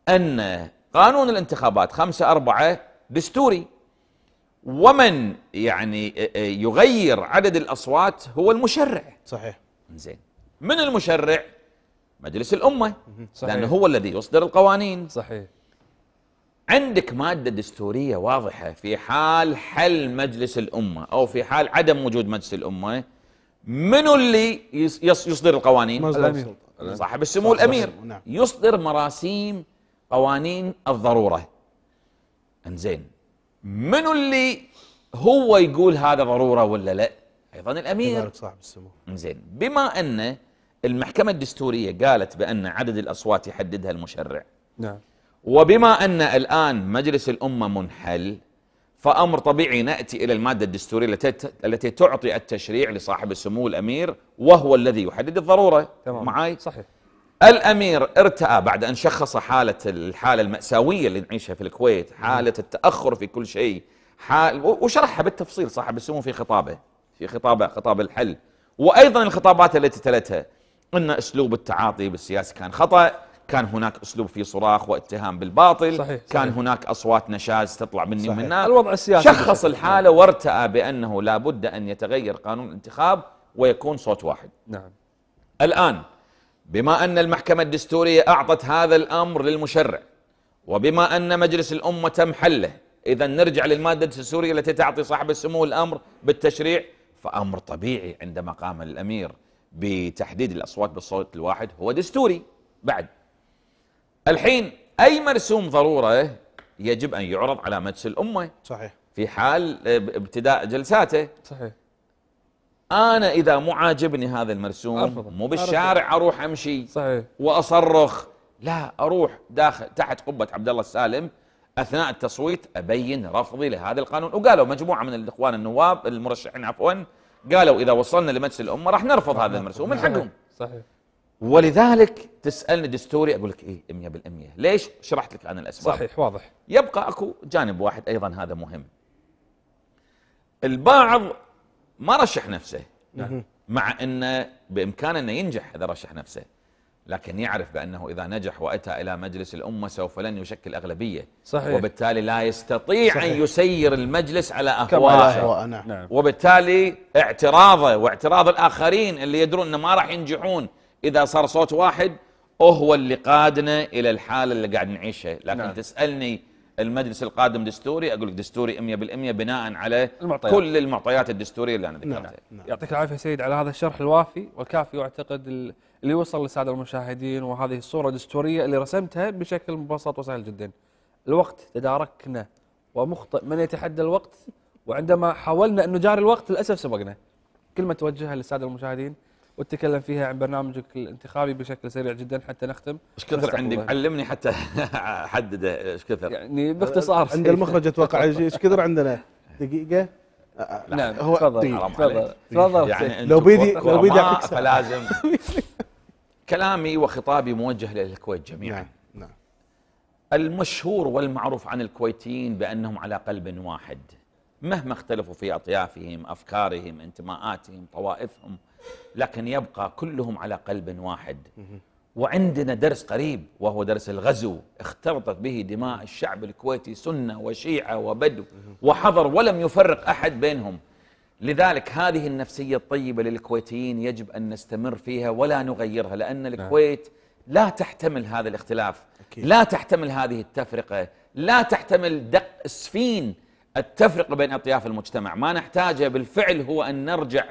Speaker 3: أن قانون الانتخابات خمسة أربعة دستوري ومن يعني آه، آه، يغير عدد الأصوات هو المشرع صحيح زين من المشرع؟ مجلس الأمة صحيح. لأنه هو الذي يصدر القوانين صحيح عندك مادة دستورية واضحة في حال حل مجلس الأمة أو في حال عدم وجود مجلس الأمة منو اللي يصدر القوانين؟ صاحب السمو الأمير نعم. يصدر مراسيم قوانين الضرورة انزين منو اللي هو يقول هذا ضرورة ولا لا؟ أيضا الأمير صاحب السمو انزين بما أن المحكمة الدستورية قالت بأن عدد الأصوات يحددها المشرع نعم وبما أن الآن مجلس الأمة منحل فأمر طبيعي نأتي إلى المادة الدستورية التي تعطي التشريع لصاحب السمو الأمير وهو الذي يحدد الضرورة تمام. معاي صحيح الأمير ارتأى بعد أن شخص حالة الحالة المأساوية اللي نعيشها في الكويت حالة التأخر في كل شيء حال وشرحها بالتفصيل صاحب السمو في خطابه في خطابه خطاب الحل وأيضا الخطابات التي تلتها أن أسلوب التعاطي بالسياسة كان خطأ كان هناك اسلوب في صراخ واتهام بالباطل صحيح كان صحيح. هناك اصوات نشاز تطلع مني صحيح. ومن
Speaker 2: الوضع السياسي شخص الحاله
Speaker 3: وارتأى بانه لابد ان يتغير قانون الانتخاب ويكون صوت واحد نعم الان بما ان المحكمه الدستوريه اعطت هذا الامر للمشرع وبما ان مجلس الامه تم حله اذا نرجع للماده الدستوريه التي تعطي صاحب السمو الامر بالتشريع فامر طبيعي عندما قام الامير بتحديد الاصوات بالصوت الواحد هو دستوري بعد الحين أي مرسوم ضرورة يجب أن يعرض على مجلس الأمة صحيح في حال ابتداء جلساته صحيح أنا إذا مو عاجبني هذا المرسوم أرفض. مو بالشارع أروح أمشي صحيح وأصرخ لا أروح داخل تحت قبة عبد الله السالم أثناء التصويت أبين رفضي لهذا القانون وقالوا مجموعة من الإخوان النواب المرشحين عفوا قالوا إذا وصلنا لمجلس الأمة راح نرفض هذا المرسوم من حقهم صحيح ولذلك تسالني دستوري اقول لك ايه 100% ليش شرحت لك انا الاسباب صحيح واضح يبقى اكو جانب واحد ايضا هذا مهم البعض ما رشح نفسه نعم. مع انه بامكانه انه ينجح اذا رشح نفسه لكن يعرف بانه اذا نجح واتى الى مجلس الامه سوف لن يشكل اغلبيه صحيح وبالتالي لا يستطيع صحيح. ان يسير المجلس على اهوائه نعم. وبالتالي اعتراضه واعتراض الاخرين اللي يدرون انه ما راح ينجحون اذا صار صوت واحد هو اللي قادنا الى الحاله اللي قاعد نعيشها لكن نعم. تسالني المجلس القادم دستوري اقول لك دستوري 100% بناء على المعطيات. كل المعطيات الدستوريه اللي انا
Speaker 2: نعم. ذكرتها نعم. نعم. يعطيك العافيه سيد على هذا الشرح الوافي والكافي واعتقد اللي وصل للساده المشاهدين وهذه الصوره الدستوريه اللي رسمتها بشكل مبسط وسهل جدا الوقت تداركنا ومخطئ من يتحدى الوقت وعندما حاولنا ان نجاري الوقت للاسف سبقنا كلمه توجهها للساده المشاهدين وتتكلم فيها عن برنامجك الانتخابي بشكل سريع جدا حتى نختم ايش كثر عندي علمني حتى
Speaker 3: احدده ايش كثر يعني باختصار
Speaker 2: عند المخرج اتوقع ايش
Speaker 1: كثر عندنا دقيقه
Speaker 3: نعم هو تفضل تفضل يعني لو بيدي لو بيدي فلازم كلامي وخطابي موجه للكويت جميعا نعم نعم المشهور والمعروف عن الكويتيين بانهم على قلب واحد مهما اختلفوا في اطيافهم افكارهم انتماءاتهم طوائفهم لكن يبقى كلهم على قلب واحد وعندنا درس قريب وهو درس الغزو اختلطت به دماء الشعب الكويتي سنة وشيعة وبدو وحضر ولم يفرق أحد بينهم لذلك هذه النفسية الطيبة للكويتيين يجب أن نستمر فيها ولا نغيرها لأن نعم. الكويت لا تحتمل هذا الاختلاف لا تحتمل هذه التفرقة لا تحتمل دق سفين التفرقة بين أطياف المجتمع ما نحتاجه بالفعل هو أن نرجع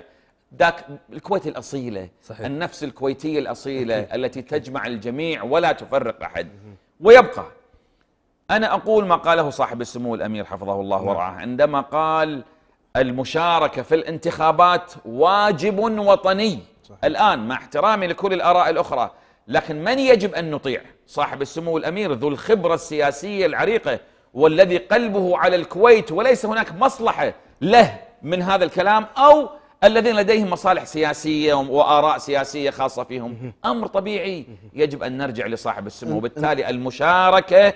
Speaker 3: ذاك الكويت الأصيلة صحيح. النفس الكويتية الأصيلة أكيد. التي تجمع الجميع ولا تفرق أحد ويبقى أنا أقول ما قاله صاحب السمو الأمير حفظه الله نعم. ورعاه عندما قال المشاركة في الانتخابات واجب وطني صحيح. الآن مع احترامي لكل الآراء الأخرى لكن من يجب أن نطيع صاحب السمو الأمير ذو الخبرة السياسية العريقة والذي قلبه على الكويت وليس هناك مصلحة له من هذا الكلام أو الذين لديهم مصالح سياسية وآراء سياسية خاصة فيهم أمر طبيعي يجب أن نرجع لصاحب السمو وبالتالي المشاركة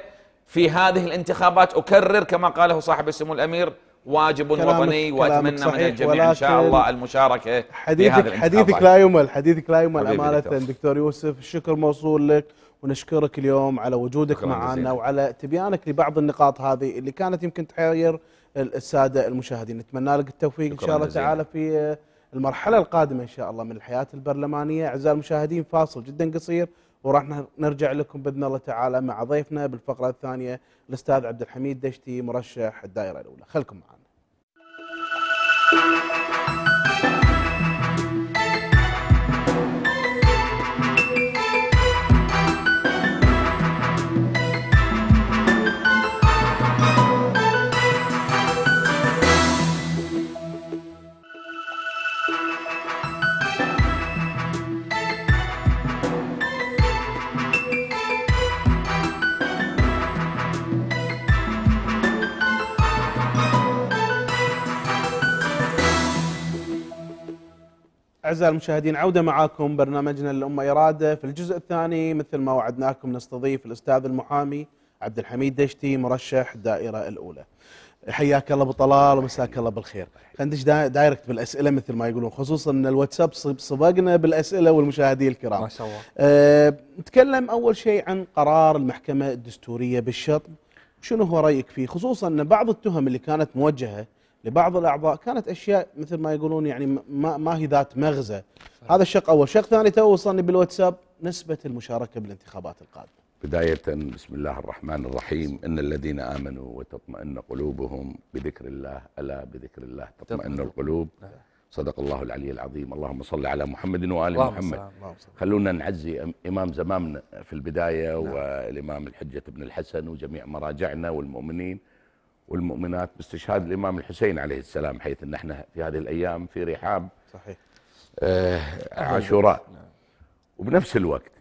Speaker 3: في هذه الانتخابات أكرر كما قاله صاحب السمو الأمير واجب وطني واتمنى من الجميع ان شاء الله المشاركه حديثك حديثك لا
Speaker 1: يمل حديثك لا يمل امانه دكتور. دكتور يوسف الشكر موصول لك ونشكرك اليوم على وجودك معنا وعلى تبيانك لبعض النقاط هذه اللي كانت يمكن تحير الساده المشاهدين نتمنى لك التوفيق ان شاء الله تعالى في المرحله القادمه ان شاء الله من الحياه البرلمانيه اعزائي المشاهدين فاصل جدا قصير وراح نرجع لكم باذن الله تعالى مع ضيفنا بالفقره الثانيه الاستاذ عبد الحميد دشتي مرشح الدائره الاولى خلكم معنا أعزائي المشاهدين عودة معاكم برنامجنا الأمة إرادة في الجزء الثاني مثل ما وعدناكم نستضيف الأستاذ المحامي عبد الحميد دشتي مرشح الدائرة الأولى حياك الله ابو طلال ومساك الله بالخير خلينا دايركت بالاسئله مثل ما يقولون خصوصا ان الواتساب سبقنا بالاسئله والمشاهدين الكرام ما شاء الله أه نتكلم اول شيء عن قرار المحكمه الدستوريه بالشطب شنو هو رايك فيه خصوصا ان بعض التهم اللي كانت موجهه لبعض الاعضاء كانت اشياء مثل ما يقولون يعني ما, ما هي ذات مغزى هذا الشق اول شق ثاني تو وصلني بالواتساب نسبه المشاركه بالانتخابات القادمه
Speaker 4: بداية بسم الله الرحمن الرحيم إن الذين آمنوا وتطمئن قلوبهم بذكر الله ألا بذكر الله تطمئن القلوب صدق الله العلي العظيم اللهم صل على محمد وآل محمد خلونا نعزي إمام زمامنا في البداية نعم. والإمام الحجة بن الحسن وجميع مراجعنا والمؤمنين والمؤمنات باستشهاد الإمام الحسين عليه السلام حيث أن احنا في هذه الأيام في رحاب صحيح آه عاشوراء نعم. وبنفس الوقت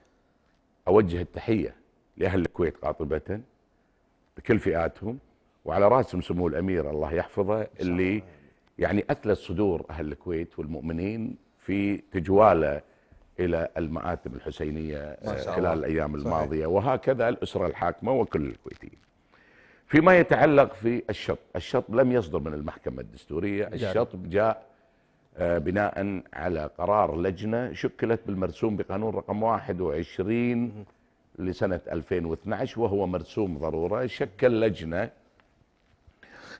Speaker 4: أوجه التحية لأهل الكويت قاطبة بكل فئاتهم وعلى راسهم سمو الأمير الله يحفظه اللي يعني أثلت صدور أهل الكويت والمؤمنين في تجواله إلى المآتم الحسينية خلال الأيام الماضية صحيح. وهكذا الأسرة الحاكمة وكل الكويتيين فيما يتعلق في الشطب الشطب لم يصدر من المحكمة الدستورية الشطب جاء آه، بناء على قرار لجنة شكلت بالمرسوم بقانون رقم 21 لسنة 2012 وهو مرسوم ضرورة شكل لجنة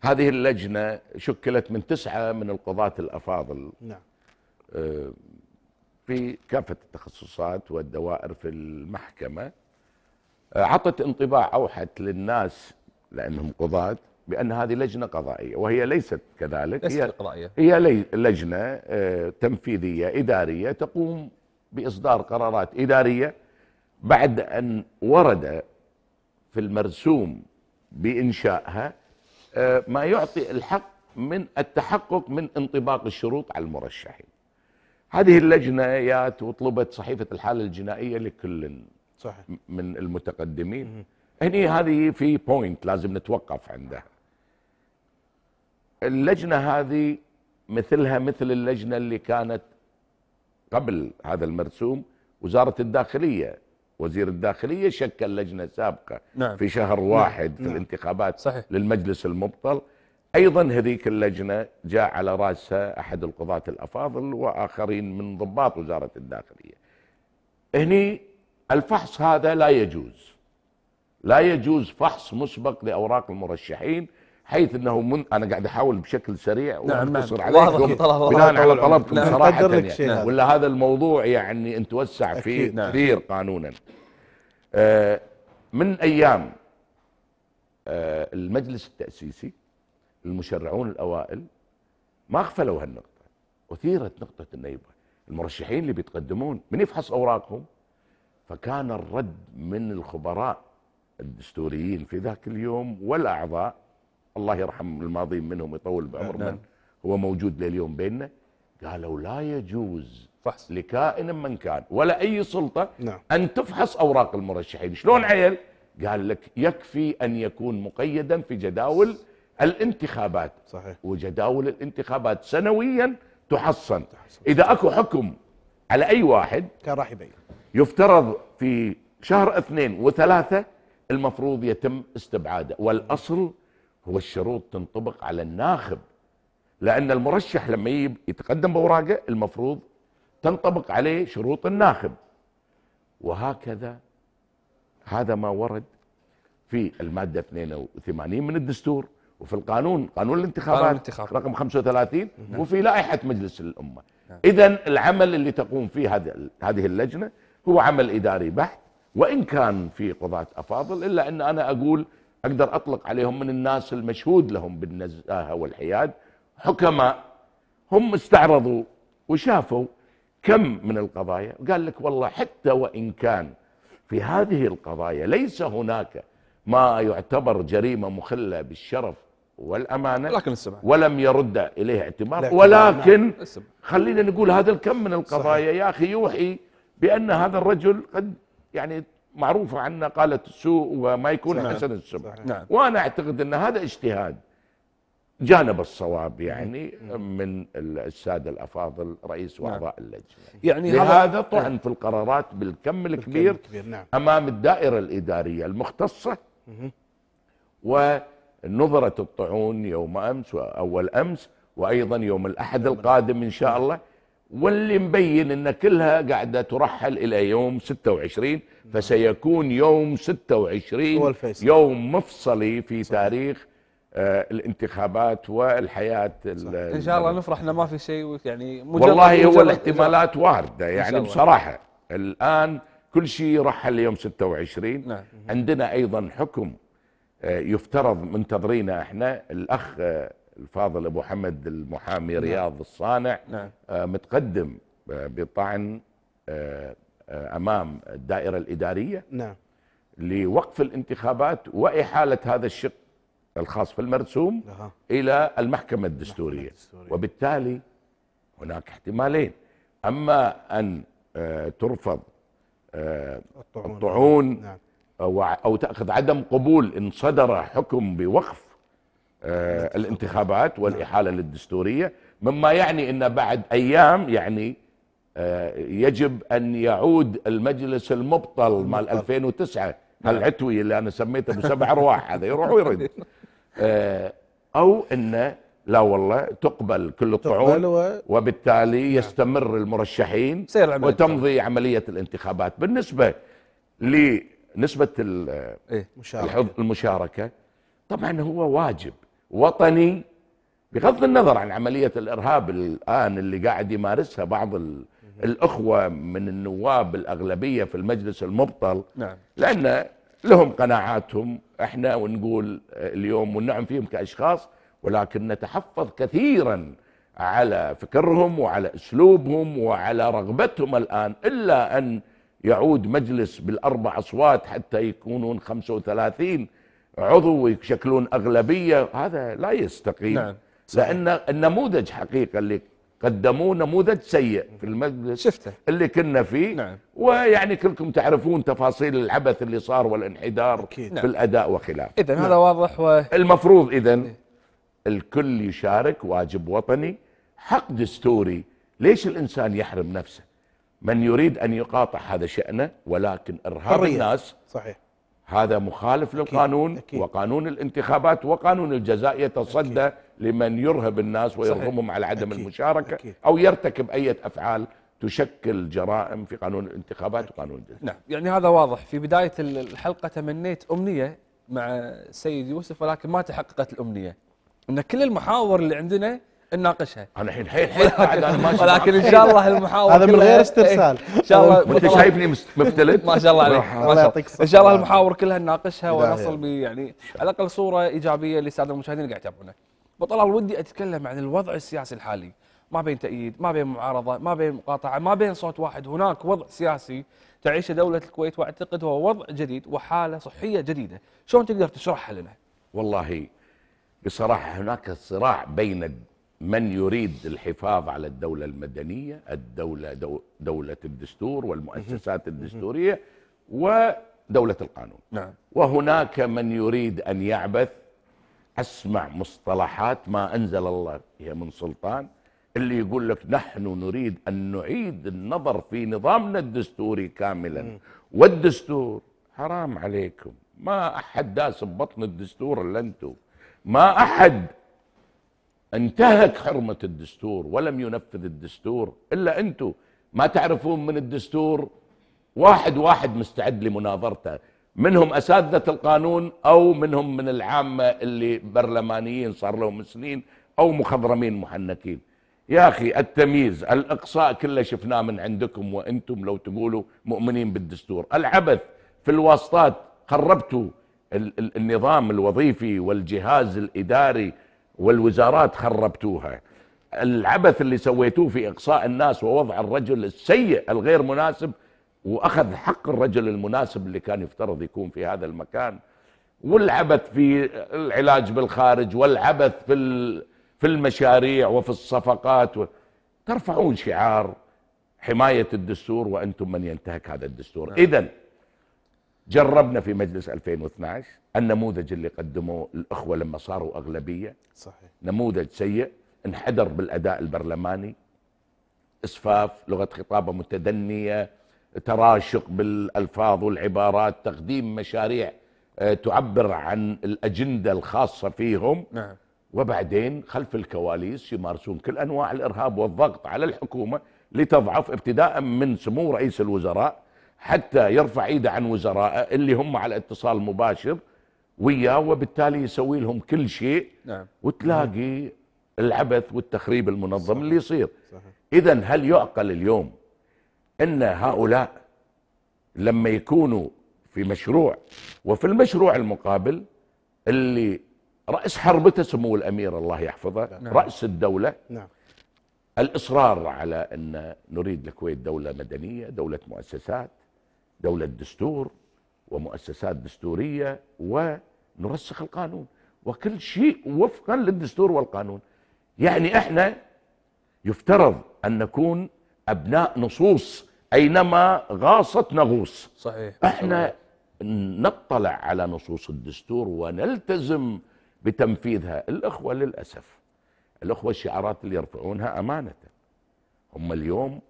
Speaker 4: هذه اللجنة شكلت من تسعة من القضاة الأفاضل نعم. آه، في كافة التخصصات والدوائر في المحكمة آه، عطت انطباع أوحت للناس لأنهم قضاة بأن هذه لجنة قضائية وهي ليست كذلك ليست هي هي لجنة آه، تنفيذية إدارية تقوم بإصدار قرارات إدارية بعد أن ورد في المرسوم بإنشائها آه، ما يعطي الحق من التحقق من انطباق الشروط على المرشحين هذه اللجنة جاءت وطلبت صحيفة الحالة الجنائية لكل صحيح. من المتقدمين هني هذه في بوينت لازم نتوقف عندها اللجنة هذه مثلها مثل اللجنة اللي كانت قبل هذا المرسوم وزارة الداخلية وزير الداخلية شكل لجنة سابقة نعم. في شهر نعم. واحد نعم. في الانتخابات صحيح. للمجلس المبطل أيضا هذيك اللجنة جاء على رأسها أحد القضاة الأفاضل وآخرين من ضباط وزارة الداخلية هني الفحص هذا لا يجوز لا يجوز فحص مسبق لاوراق المرشحين حيث انه من انا قاعد احاول بشكل سريع واختصر نعم, نعم. عليكم بناء على طلبكم نعم صراحه نعم يعني ولا هذا الموضوع يعني نتوسع فيه نعم كثير قانونا آه من ايام آه المجلس التاسيسي المشرعون الاوائل ما اغفلوا هالنقطه اثيرت نقطه النيبه المرشحين اللي بيتقدمون من يفحص اوراقهم فكان الرد من الخبراء الدستوريين في ذاك اليوم والأعضاء الله يرحم الماضين منهم يطول بعمر نعم. من هو موجود لليوم بيننا قالوا لا يجوز فحص لكائن من كان ولا أي سلطة نعم. أن تفحص أوراق المرشحين شلون عيل قال لك يكفي أن يكون مقيدا في جداول الانتخابات صحيح. وجداول الانتخابات سنويا تحصن إذا أكو حكم على أي واحد كان راح يبين يفترض في شهر اثنين وثلاثة المفروض يتم استبعاده والأصل هو الشروط تنطبق على الناخب لأن المرشح لما يتقدم بأوراقه المفروض تنطبق عليه شروط الناخب وهكذا هذا ما ورد في المادة 82 من الدستور وفي القانون قانون الانتخابات قانون الانتخاب. رقم 35 نعم. وفي لائحة مجلس الأمة نعم. إذا العمل اللي تقوم فيه هذه اللجنة هو عمل إداري بحت وإن كان في قضاة أفاضل إلا أن أنا أقول أقدر أطلق عليهم من الناس المشهود لهم بالنزاهة والحياد حكماء هم استعرضوا وشافوا كم من القضايا قال لك والله حتى وإن كان في هذه القضايا ليس هناك ما يعتبر جريمة مخلة بالشرف والأمانة لكن السبع. ولم يرد إليه اعتبار ولكن خلينا نقول هذا الكم من القضايا صحيح. يا أخي يوحي بأن هذا الرجل قد يعني معروفة عنا قالة السوء وما يكون صحيح. حسن السمع نعم. وأنا أعتقد أن هذا اجتهاد جانب الصواب يعني من الساده الافاضل رئيس نعم. واعضاء نعم. اللجنه يعني لهذا طعن نعم. في القرارات بالكم الكبير, الكبير نعم. امام الدائره الاداريه المختصه ونظره الطعون يوم امس واول امس وايضا يوم الاحد القادم ان شاء الله واللي مبين ان كلها قاعده ترحل الى يوم 26 فسيكون يوم 26 يوم مفصلي في تاريخ آه الانتخابات والحياه ان شاء
Speaker 2: الله نفرح انه ما في شيء يعني مجرد والله مجرد هو
Speaker 4: الاحتمالات وارده يعني بصراحه الان كل شيء رحل يوم 26 نعم. عندنا ايضا حكم آه يفترض منتظرينا احنا الاخ آه، الفاضل ابو حمد المحامي نعم. رياض الصانع نعم. آه، متقدم آه، بطعن آه، امام الدائره الاداريه نعم لوقف الانتخابات واحاله هذا الشق الخاص في المرسوم نعم. الى المحكمه الدستوريه, المحكمة الدستورية. وبالتالي هناك احتمالين اما ان ترفض الطعون, الطعون نعم. او تاخذ عدم قبول ان صدر حكم بوقف آه، الانتخابات والإحالة للدستورية مما يعني أن بعد أيام يعني آه، يجب أن يعود المجلس المبطل مال 2009 هالعتوي اللي أنا سميته بسبع أرواح هذا يروح ويرد آه، أو أنه لا والله تقبل كل الطعون و... وبالتالي نعم. يستمر المرشحين وتمضي عملية الانتخابات بالنسبة لنسبة إيه؟ المشاركة. المشاركة طبعا هو واجب وطني بغض النظر عن عملية الإرهاب الآن اللي قاعد يمارسها بعض الأخوة من النواب الأغلبية في المجلس المبطل نعم. لأن لهم قناعاتهم احنا ونقول اليوم والنعم فيهم كأشخاص ولكن نتحفظ كثيرا على فكرهم وعلى أسلوبهم وعلى رغبتهم الآن إلا أن يعود مجلس بالأربع أصوات حتى يكونون 35 عضو ويشكلون اغلبيه هذا لا يستقيم نعم. لان النموذج حقيقه اللي قدموه نموذج سيء في المجلس شفته اللي كنا فيه نعم. ويعني كلكم تعرفون تفاصيل العبث اللي صار والانحدار أكيد. نعم. في الاداء وخلافه اذا نعم. هذا واضح و... المفروض اذا إيه. الكل يشارك واجب وطني حق دستوري ليش الانسان يحرم نفسه من يريد ان يقاطع هذا شانه ولكن ارهاب الناس صحيح هذا مخالف للقانون أكيد. وقانون الانتخابات وقانون الجزاء يتصدى أكيد. لمن يرهب الناس ويرغمهم على عدم أكيد. المشاركة أكيد. أو يرتكب أي أفعال تشكل جرائم في قانون الانتخابات أكيد. وقانون الجزاء
Speaker 2: نعم يعني هذا واضح في بداية الحلقة تمنيت أمنية مع سيد يوسف ولكن ما تحققت الأمنية أن كل المحاور اللي عندنا نناقشها انا الحين حيل حيل ولكن ان شاء الله المحاور هذا من غير إيه، استرسال ان شاء الله انت شايفني مفتلت ما شاء الله عليك ما شاء الله ان شاء الله المحاور كلها نناقشها ونصل يعني على الاقل صوره ايجابيه للساده المشاهدين اللي قاعد يتابعونا بطلال ودي اتكلم عن الوضع السياسي الحالي ما بين تأييد ما بين معارضة ما بين مقاطعة ما بين صوت واحد هناك وضع سياسي تعيشه دولة الكويت وأعتقد هو وضع جديد وحالة صحية جديدة شلون تقدر تشرحها لنا
Speaker 4: والله بصراحة هناك صراع بين من يريد الحفاظ على الدولة المدنية الدولة دولة الدستور والمؤسسات الدستورية ودولة القانون نعم. وهناك من يريد أن يعبث أسمع مصطلحات ما أنزل الله هي من سلطان اللي يقول لك نحن نريد أن نعيد النظر في نظامنا الدستوري كاملا والدستور حرام عليكم ما أحد داس ببطن الدستور إلا أنتم ما أحد انتهك حرمة الدستور ولم ينفذ الدستور إلا أنتوا ما تعرفون من الدستور واحد واحد مستعد لمناظرته منهم أساتذة القانون أو منهم من العامة اللي برلمانيين صار لهم سنين أو مخضرمين محنكين يا أخي التمييز الإقصاء كله شفناه من عندكم وأنتم لو تقولوا مؤمنين بالدستور العبث في الواسطات خربتوا النظام الوظيفي والجهاز الإداري والوزارات خربتوها العبث اللي سويتوه في اقصاء الناس ووضع الرجل السيء الغير مناسب واخذ حق الرجل المناسب اللي كان يفترض يكون في هذا المكان والعبث في العلاج بالخارج والعبث في في المشاريع وفي الصفقات ترفعون شعار حمايه الدستور وانتم من ينتهك هذا الدستور نعم. اذا جربنا في مجلس 2012 النموذج اللي قدموه الأخوة لما صاروا أغلبية صحيح. نموذج سيء انحدر بالأداء البرلماني إسفاف لغة خطابة متدنية تراشق بالألفاظ والعبارات تقديم مشاريع آه، تعبر عن الأجندة الخاصة فيهم نعم. وبعدين خلف الكواليس يمارسون كل أنواع الإرهاب والضغط على الحكومة لتضعف ابتداء من سمو رئيس الوزراء حتى يرفع ايده عن وزرائه اللي هم على اتصال مباشر وياه وبالتالي يسوي لهم كل شيء نعم. وتلاقي العبث والتخريب المنظم صحيح. اللي يصير اذا هل يعقل اليوم ان هؤلاء لما يكونوا في مشروع وفي المشروع المقابل اللي رأس حربته سمو الأمير الله يحفظه نعم. نعم. رأس الدولة نعم. الإصرار على أن نريد الكويت دولة مدنية دولة مؤسسات دولة دستور ومؤسسات دستورية ونرسخ القانون وكل شيء وفقا للدستور والقانون يعني احنا يفترض أن نكون أبناء نصوص أينما غاصت نغوص صحيح احنا نطلع على نصوص الدستور ونلتزم بتنفيذها الأخوة للأسف الأخوة الشعارات اللي يرفعونها أمانة هم اليوم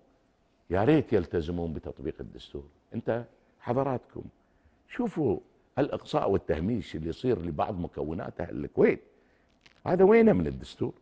Speaker 4: يا ريت يلتزمون بتطبيق الدستور انت حضراتكم شوفوا الاقصاء والتهميش اللي يصير لبعض مكونات اهل الكويت هذا وينه من الدستور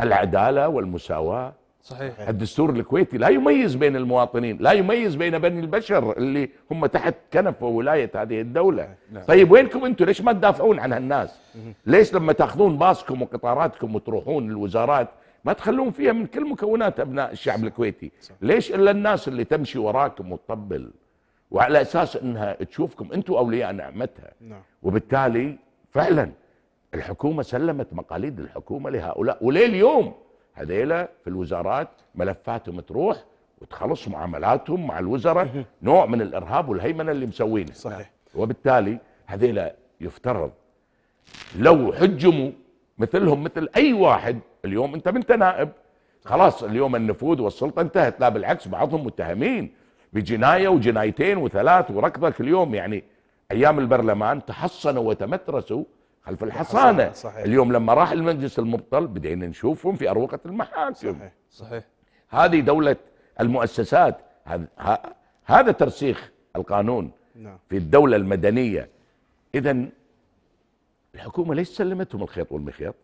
Speaker 4: العداله والمساواه صحيح الدستور الكويتي لا يميز بين المواطنين لا يميز بين بني البشر اللي هم تحت كنف وولايه هذه الدوله نعم. طيب وينكم انتم ليش ما تدافعون عن هالناس ليش لما تاخذون باصكم وقطاراتكم وتروحون الوزارات ما تخلون فيها من كل مكونات ابناء الشعب الكويتي ليش الا الناس اللي تمشي وراكم وتطبل وعلى اساس انها تشوفكم انتم اولياء نعمتها نعم. وبالتالي فعلا الحكومه سلمت مقاليد الحكومه لهؤلاء ولليوم هذيلا في الوزارات ملفاتهم تروح وتخلص معاملاتهم مع الوزراء نوع من الارهاب والهيمنه اللي مسوينه صحيح وبالتالي هذيلا يفترض لو حجموا مثلهم مثل اي واحد اليوم انت منت نائب خلاص اليوم النفوذ والسلطه انتهت لا بالعكس بعضهم متهمين بجنايه وجنايتين وثلاث وركضك اليوم يعني ايام البرلمان تحصنوا وتمترسوا خلف الحصانه صحيح. اليوم لما راح المجلس المبطل بدينا نشوفهم في اروقه
Speaker 2: المحاكم صحيح صحيح
Speaker 4: هذه دوله المؤسسات هذا ترسيخ القانون نعم. في الدوله المدنيه اذا الحكومه ليش سلمتهم الخيط والمخيط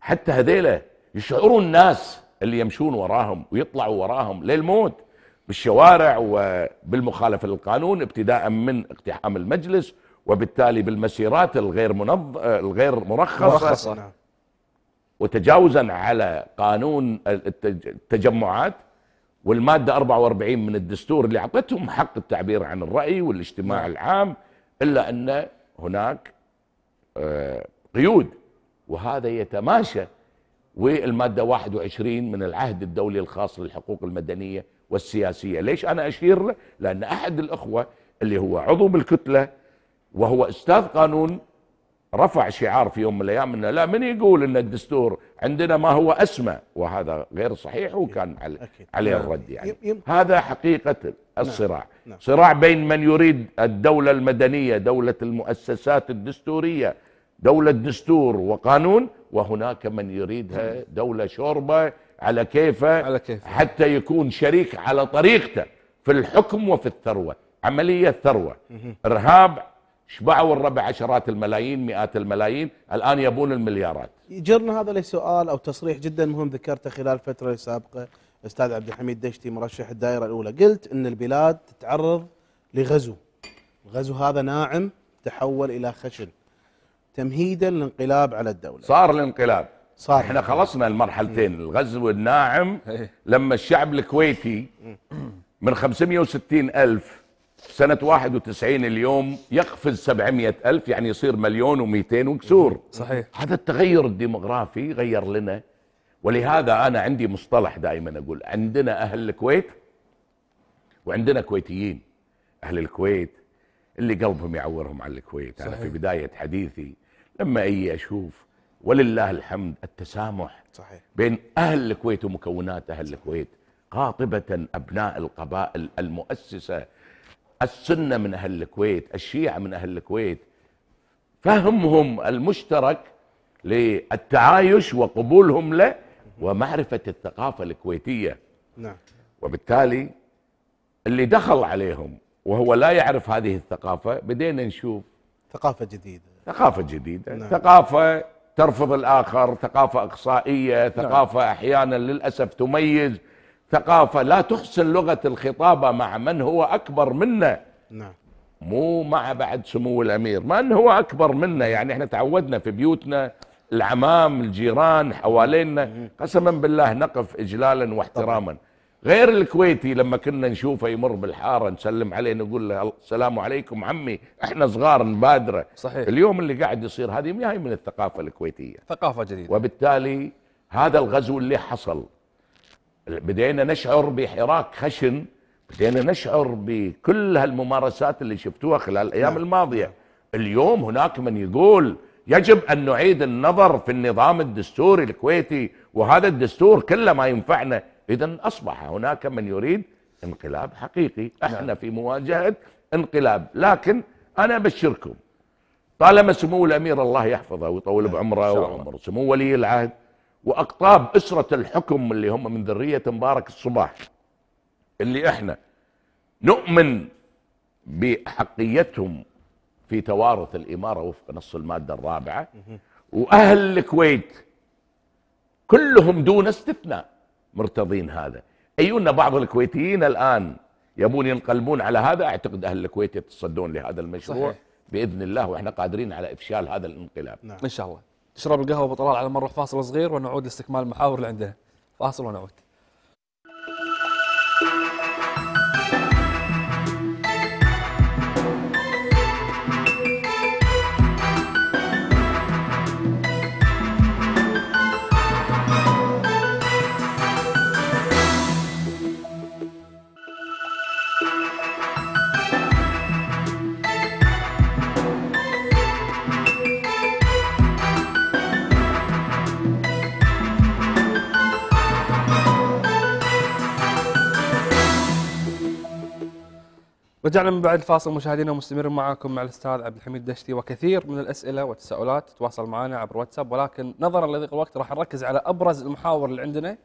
Speaker 4: حتى هذيله يشعروا الناس اللي يمشون وراهم ويطلعوا وراهم للموت بالشوارع وبالمخالفة للقانون ابتداء من اقتحام المجلس وبالتالي بالمسيرات الغير منظ... الغير مرخصة, مرخصة. نعم. وتجاوزا على قانون التجمعات والمادة 44 من الدستور اللي أعطتهم حق التعبير عن الرأي والاجتماع نعم. العام إلا أن هناك آه، قيود وهذا يتماشى والمادة 21 من العهد الدولي الخاص للحقوق المدنية والسياسية ليش أنا أشير لأن أحد الأخوة اللي هو عضو بالكتلة وهو أستاذ قانون رفع شعار في يوم من الأيام أنه لا من يقول أن الدستور عندنا ما هو أسمى وهذا غير صحيح وكان عليه علي نعم. عليه الرد يعني هذا حقيقة الصراع نعم. نعم. صراع بين من يريد الدولة المدنية دولة المؤسسات الدستورية دولة دستور وقانون وهناك من يريدها نعم. دولة شوربة على كيفه على كيفه حتى يكون شريك على طريقته في الحكم وفي الثروة عملية ثروة إرهاب شبعوا الربع عشرات الملايين مئات الملايين الآن يبون المليارات
Speaker 1: يجرنا هذا لسؤال أو تصريح جدا مهم ذكرته خلال فترة سابقة أستاذ عبد الحميد دشتي مرشح الدائرة الأولى قلت أن البلاد تتعرض لغزو الغزو هذا ناعم تحول إلى خشن تمهيدا للانقلاب على الدولة
Speaker 4: صار الانقلاب صار احنا خلصنا المرحلتين الغزو الناعم إيه. لما الشعب الكويتي من 560 ألف سنة 91 اليوم يقفز 700 ألف يعني يصير مليون و200 وكسور صحيح هذا التغير الديمغرافي غير لنا ولهذا أنا عندي مصطلح دائما أقول عندنا أهل الكويت وعندنا كويتيين أهل الكويت اللي قلبهم يعورهم على الكويت صحيح. أنا في بداية حديثي لما اي اشوف ولله الحمد التسامح صحيح. بين اهل الكويت ومكونات اهل الكويت قاطبه ابناء القبائل المؤسسه السنه من اهل الكويت، الشيعه من اهل الكويت فهمهم المشترك للتعايش وقبولهم له ومعرفه الثقافه الكويتيه. نعم. وبالتالي اللي دخل عليهم وهو لا يعرف هذه الثقافه بدينا نشوف ثقافه جديده ثقافة جديدة نعم. ثقافة ترفض الآخر ثقافة إقصائية نعم. ثقافة نعم. أحيانا للأسف تميز ثقافة لا تحسن لغة الخطابة مع من هو أكبر منا نعم مو مع بعد سمو الأمير من هو أكبر منا يعني احنا تعودنا في بيوتنا العمام الجيران حوالينا قسما بالله نقف إجلالا واحتراما طبعا. غير الكويتي لما كنا نشوفه يمر بالحاره نسلم عليه نقول له السلام عليكم عمي احنا صغار نبادره صحيح اليوم اللي قاعد يصير هذه ما هي من الثقافه الكويتيه ثقافه جديده وبالتالي هذا الغزو اللي حصل بدينا نشعر بحراك خشن بدينا نشعر بكل هالممارسات اللي شفتوها خلال الايام نعم. الماضيه اليوم هناك من يقول يجب ان نعيد النظر في النظام الدستوري الكويتي وهذا الدستور كله ما ينفعنا إذا أصبح هناك من يريد انقلاب حقيقي احنا نعم. في مواجهة انقلاب لكن أنا أبشركم طالما سمو الأمير الله يحفظه ويطول نعم، بعمره وعمر سمو ولي العهد وأقطاب أسرة الحكم اللي هم من ذرية مبارك الصباح اللي احنا نؤمن بحقيتهم في توارث الإمارة وفق نص المادة الرابعة وأهل الكويت كلهم دون استثناء مرتضين هذا أيونا بعض الكويتيين الآن يبون ينقلبون على هذا أعتقد أهل الكويت يتصدون لهذا المشروع صحيح. بإذن الله وإحنا قادرين على إفشال
Speaker 2: هذا الانقلاب نعم. إن شاء الله تشرب القهوة بطلال على مرة فاصل صغير ونعود لاستكمال المحاور اللي عنده فاصل ونعود رجعنا من بعد الفاصل مشاهدينا ومستمرين معاكم مع الاستاذ عبد الحميد دشتي وكثير من الاسئله والتساؤلات تواصل معنا عبر واتساب ولكن نظرا لضيق الوقت راح نركز على ابرز المحاور اللي عندنا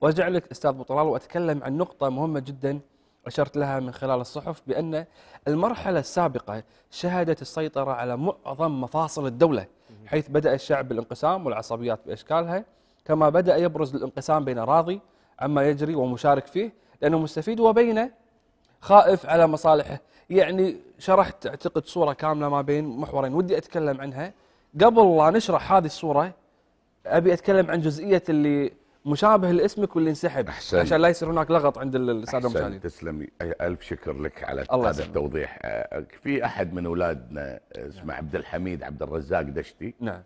Speaker 2: وارجع لك استاذ بطلال واتكلم عن نقطه مهمه جدا اشرت لها من خلال الصحف بان المرحله السابقه شهدت السيطره على معظم مفاصل الدوله حيث بدا الشعب بالانقسام والعصبيات باشكالها كما بدا يبرز الانقسام بين راضي عما يجري ومشارك فيه لانه مستفيد وبين خائف على مصالحه يعني شرحت اعتقد صوره كامله ما بين محورين ودي اتكلم عنها قبل لا نشرح هذه الصوره ابي اتكلم عن جزئيه اللي مشابه لاسمك واللي انسحب أحسن. عشان لا يصير هناك لغط عند الساده المشاهدين
Speaker 4: تسلمي الف شكر لك على الله هذا التوضيح أه، في احد من اولادنا اسمه نعم. عبد الحميد عبد الرزاق دشتي نعم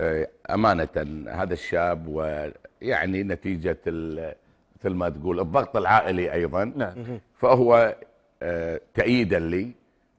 Speaker 4: أه، امانه هذا الشاب ويعني نتيجه ال مثل ما تقول الضغط العائلي ايضا نعم. فهو آه، تأييدا لي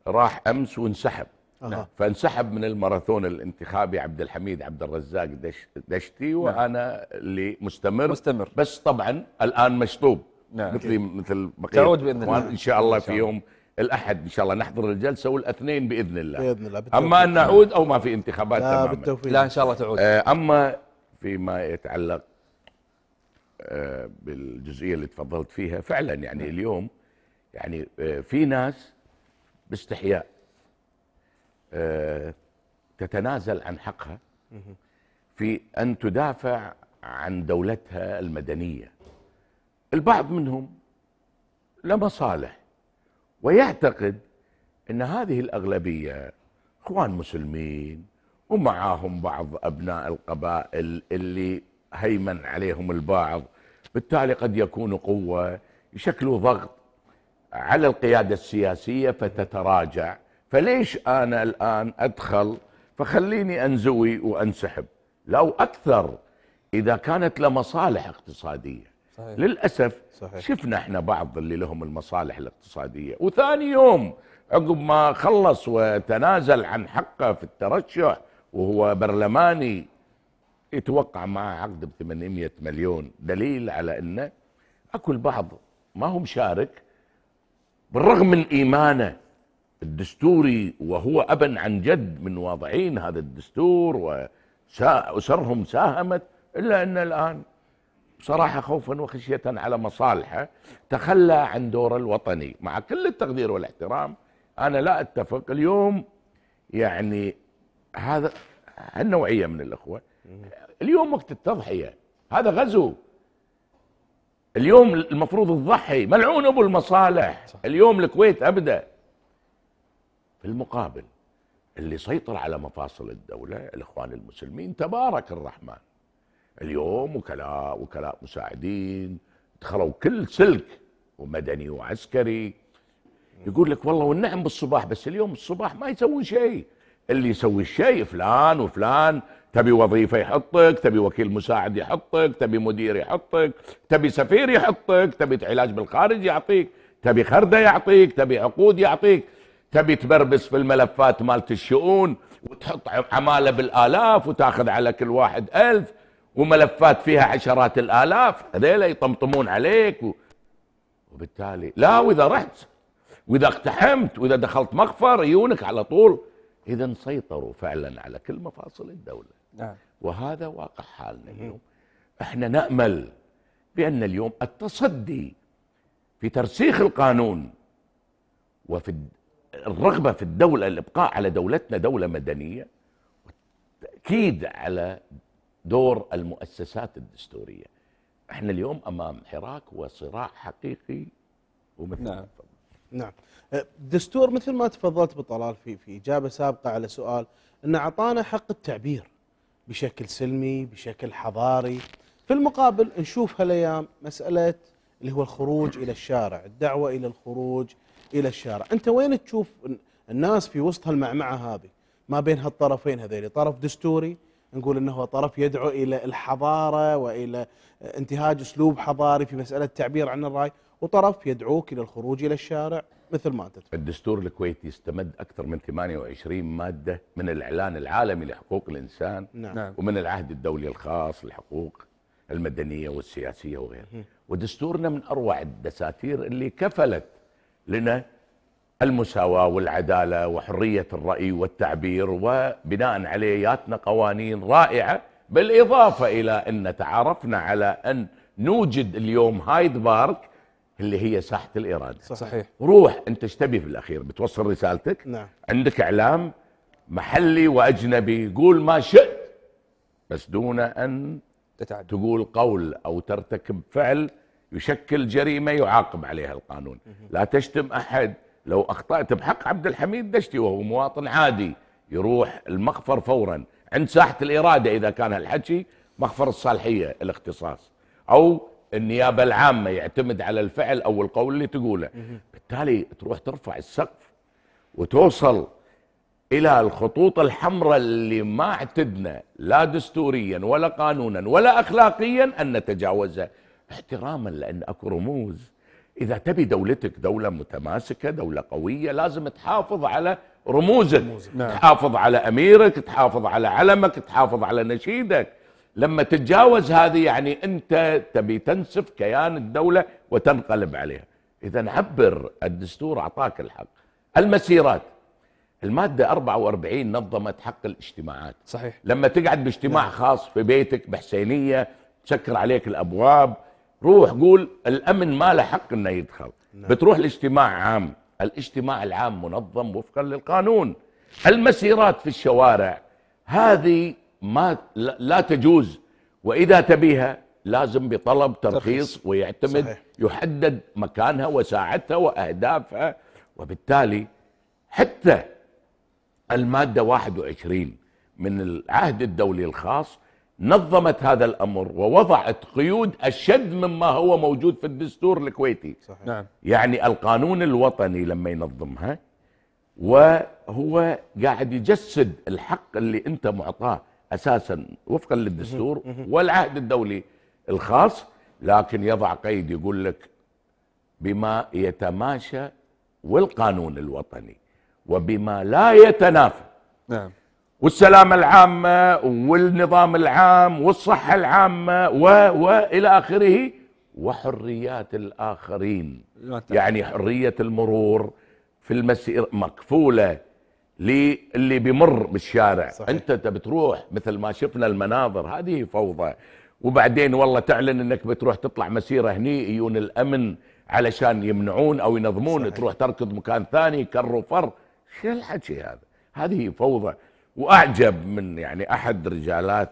Speaker 4: راح امس وانسحب نعم. فانسحب من الماراثون الانتخابي عبد الحميد عبد الرزاق دش دشتي نعم. وانا اللي مستمر مستمر بس طبعا الان مشطوب نعم. مثلي مثل بقيه تعود باذن الله ان شاء الله في يوم الاحد ان شاء الله نحضر الجلسه والاثنين باذن الله باذن الله بالتوفيق. اما ان نعود او ما في انتخابات لا تماما بالتوفيق. لا ان شاء الله تعود آه، اما فيما يتعلق آه، بالجزئيه اللي تفضلت فيها فعلا يعني نعم. اليوم يعني آه، في ناس باستحياء آه، تتنازل عن حقها في ان تدافع عن دولتها المدنيه البعض منهم لمصالح ويعتقد ان هذه الاغلبيه اخوان مسلمين ومعاهم بعض ابناء القبائل اللي هيمن عليهم البعض بالتالي قد يكون قوة يشكلوا ضغط على القيادة السياسية فتتراجع فليش أنا الآن أدخل فخليني أنزوي وأنسحب لو أكثر إذا كانت لمصالح اقتصادية
Speaker 5: صحيح. للأسف
Speaker 4: صحيح. شفنا احنا بعض اللي لهم المصالح الاقتصادية وثاني يوم عقب ما خلص وتنازل عن حقه في الترشح وهو برلماني يتوقع معاه عقد ب 800 مليون دليل على انه اكو البعض ما هو مشارك بالرغم من ايمانه الدستوري وهو ابا عن جد من واضعين هذا الدستور واسرهم ساهمت الا ان الان بصراحه خوفا وخشيه على مصالحه تخلى عن دوره الوطني مع كل التقدير والاحترام انا لا اتفق اليوم يعني هذا هالنوعيه من الاخوه اليوم وقت التضحيه هذا غزو اليوم المفروض تضحي ملعون ابو المصالح صح. اليوم الكويت ابدا في المقابل اللي سيطر على مفاصل الدوله الاخوان المسلمين تبارك الرحمن اليوم وكلاء وكلاء مساعدين دخلوا كل سلك ومدني وعسكري يقول لك والله والنعم بالصباح بس اليوم الصباح ما يسوون شيء اللي يسوي الشيء فلان وفلان تبي وظيفة يحطك تبي وكيل مساعد يحطك تبي مدير يحطك تبي سفير يحطك تبي علاج بالخارج يعطيك تبي خردة يعطيك تبي عقود يعطيك تبي تبربس في الملفات مالت الشؤون وتحط عمالة بالآلاف وتاخذ على كل واحد ألف وملفات فيها عشرات الآلاف هذيلا يطمطمون عليك و... وبالتالي لا وإذا رحت وإذا اقتحمت وإذا دخلت مخفر يونك على طول إذا سيطروا فعلا على كل مفاصل الدولة نعم. وهذا واقع حالنا اليوم احنا نامل بان اليوم التصدي في ترسيخ القانون وفي الرغبه في الدوله الابقاء على دولتنا دوله مدنيه والتاكيد على دور المؤسسات الدستوريه احنا اليوم امام حراك وصراع حقيقي ومثل نعم
Speaker 1: نعم أه، دستور مثل ما تفضلت بطلال في في اجابه سابقه على سؤال انه اعطانا حق التعبير بشكل سلمي بشكل حضاري في المقابل نشوف هالايام مساله اللي هو الخروج الى الشارع الدعوه الى الخروج الى الشارع انت وين تشوف الناس في وسط هالمعمعه هذه ما بين هالطرفين هذيل طرف دستوري نقول انه هو طرف يدعو الى الحضاره والى انتهاج اسلوب حضاري في مساله التعبير عن الراي وطرف يدعوك الى الخروج الى الشارع مثل ما انت
Speaker 4: الدستور الكويتي استمد اكثر من 28 ماده من الاعلان العالمي لحقوق الانسان نعم. نعم. ومن العهد الدولي الخاص للحقوق المدنيه والسياسيه وغيرها ودستورنا من اروع الدساتير اللي كفلت لنا المساواة والعدالة وحرية الرأي والتعبير وبناء عليه ياتنا قوانين رائعة بالإضافة إلى أن تعرفنا على أن نوجد اليوم هايد بارك اللي هي ساحة الإرادة صحيح روح أنت ايش تبي في الأخير بتوصل رسالتك نعم. عندك إعلام محلي وأجنبي قول ما شئت بس دون أن تتعدد. تقول قول أو ترتكب فعل يشكل جريمة يعاقب عليها القانون لا تشتم أحد لو اخطات بحق عبد الحميد دشتي وهو مواطن عادي يروح المخفر فورا عند ساحه الاراده اذا كان هالحكي مخفر الصالحيه الاختصاص او النيابه العامه يعتمد على الفعل او القول اللي تقوله بالتالي تروح ترفع السقف وتوصل الى الخطوط الحمراء اللي ما اعتدنا لا دستوريا ولا قانونا ولا اخلاقيا ان نتجاوزها احتراما لان اكو رموز اذا تبي دولتك دوله متماسكه دوله قويه لازم تحافظ على رموزك, رموزك. نعم. تحافظ على اميرك تحافظ على علمك تحافظ على نشيدك لما تتجاوز هذه يعني انت تبي تنسف كيان الدوله وتنقلب عليها اذا عبر الدستور اعطاك الحق المسيرات المادة 44 نظمت حق الاجتماعات صحيح لما تقعد باجتماع نعم. خاص في بيتك بحسينية تسكر عليك الأبواب روح قول الامن ما له حق انه يدخل نعم. بتروح لاجتماع عام الاجتماع العام منظم وفقا للقانون المسيرات في الشوارع هذه ما لا تجوز واذا تبيها لازم بطلب ترخيص ويعتمد صحيح. يحدد مكانها وساعتها واهدافها وبالتالي حتى الماده 21 من العهد الدولي الخاص نظمت هذا الامر ووضعت قيود اشد مما هو موجود في الدستور الكويتي صحيح. نعم. يعني القانون الوطني لما ينظمها وهو قاعد يجسد الحق اللي انت معطاه اساسا وفقا للدستور والعهد الدولي الخاص لكن يضع قيد يقول لك بما يتماشى والقانون الوطني وبما لا يتنافى نعم والسلامة العامة والنظام العام والصحة العامة و وإلى آخره وحريات الآخرين يعني حرية المرور في المسير مكفولة للي بيمر بالشارع صحيح. انت بتروح مثل ما شفنا المناظر هذه فوضى وبعدين والله تعلن انك بتروح تطلع مسيره هني يجون الامن علشان يمنعون او ينظمون صحيح. تروح تركض مكان ثاني كر وفر شو الحكي هذا هذه فوضى واعجب من يعني احد رجالات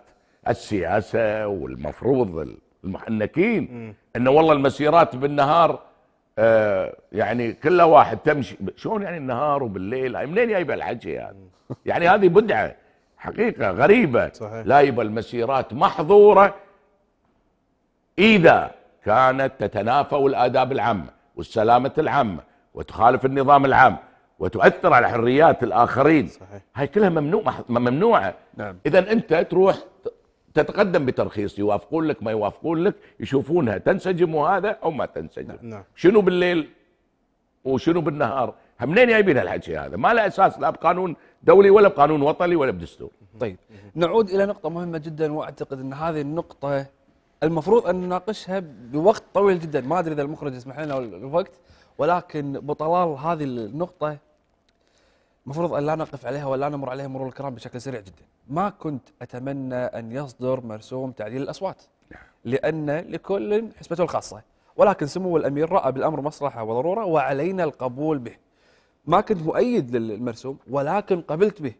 Speaker 4: السياسه والمفروض المحنكين انه والله المسيرات بالنهار آه يعني كل واحد تمشي شلون يعني النهار وبالليل هاي منين جايب الحكي يعني يعني هذه بدعه حقيقه غريبه صحيح. لا يبقى المسيرات محظوره اذا كانت تتنافى الاداب العامه والسلامه العامه وتخالف النظام العام وتؤثر على حريات الاخرين صحيح. هاي كلها ممنوع ممنوعه نعم. اذا انت تروح تتقدم بترخيص يوافقون لك ما يوافقون لك يشوفونها تنسجم وهذا او ما تنسجم نعم. نعم. شنو بالليل وشنو بالنهار منين جايبين هالحكي هذا ما له اساس لا بقانون دولي ولا بقانون وطني ولا بدستور
Speaker 2: طيب نعود الى نقطه مهمه جدا واعتقد ان هذه النقطه المفروض ان نناقشها بوقت طويل جدا ما ادري اذا المخرج يسمح لنا الوقت ولكن بطلال هذه النقطه المفروض ان لا نقف عليها ولا نمر عليها مرور الكرام بشكل سريع جدا. ما كنت اتمنى ان يصدر مرسوم تعديل الاصوات. لان لكل حسبته الخاصه، ولكن سمو الامير راى بالامر مصلحه وضروره وعلينا القبول به. ما كنت مؤيد للمرسوم ولكن قبلت به.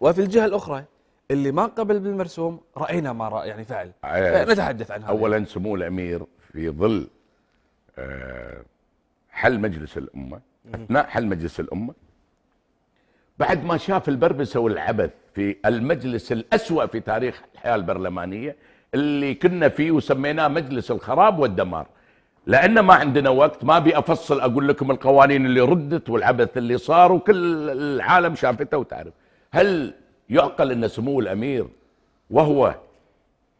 Speaker 2: وفي الجهه الاخرى اللي ما قبل بالمرسوم راينا ما رأى يعني فعل. نتحدث عن هذا. اولا
Speaker 4: سمو الامير في ظل آه، حل مجلس الامه اثناء حل مجلس الامه بعد ما شاف البربسه والعبث في المجلس الاسوا في تاريخ الحياه البرلمانيه اللي كنا فيه وسميناه مجلس الخراب والدمار لان ما عندنا وقت ما ابي افصل اقول لكم القوانين اللي ردت والعبث اللي صار وكل العالم شافته وتعرف هل يعقل ان سمو الامير وهو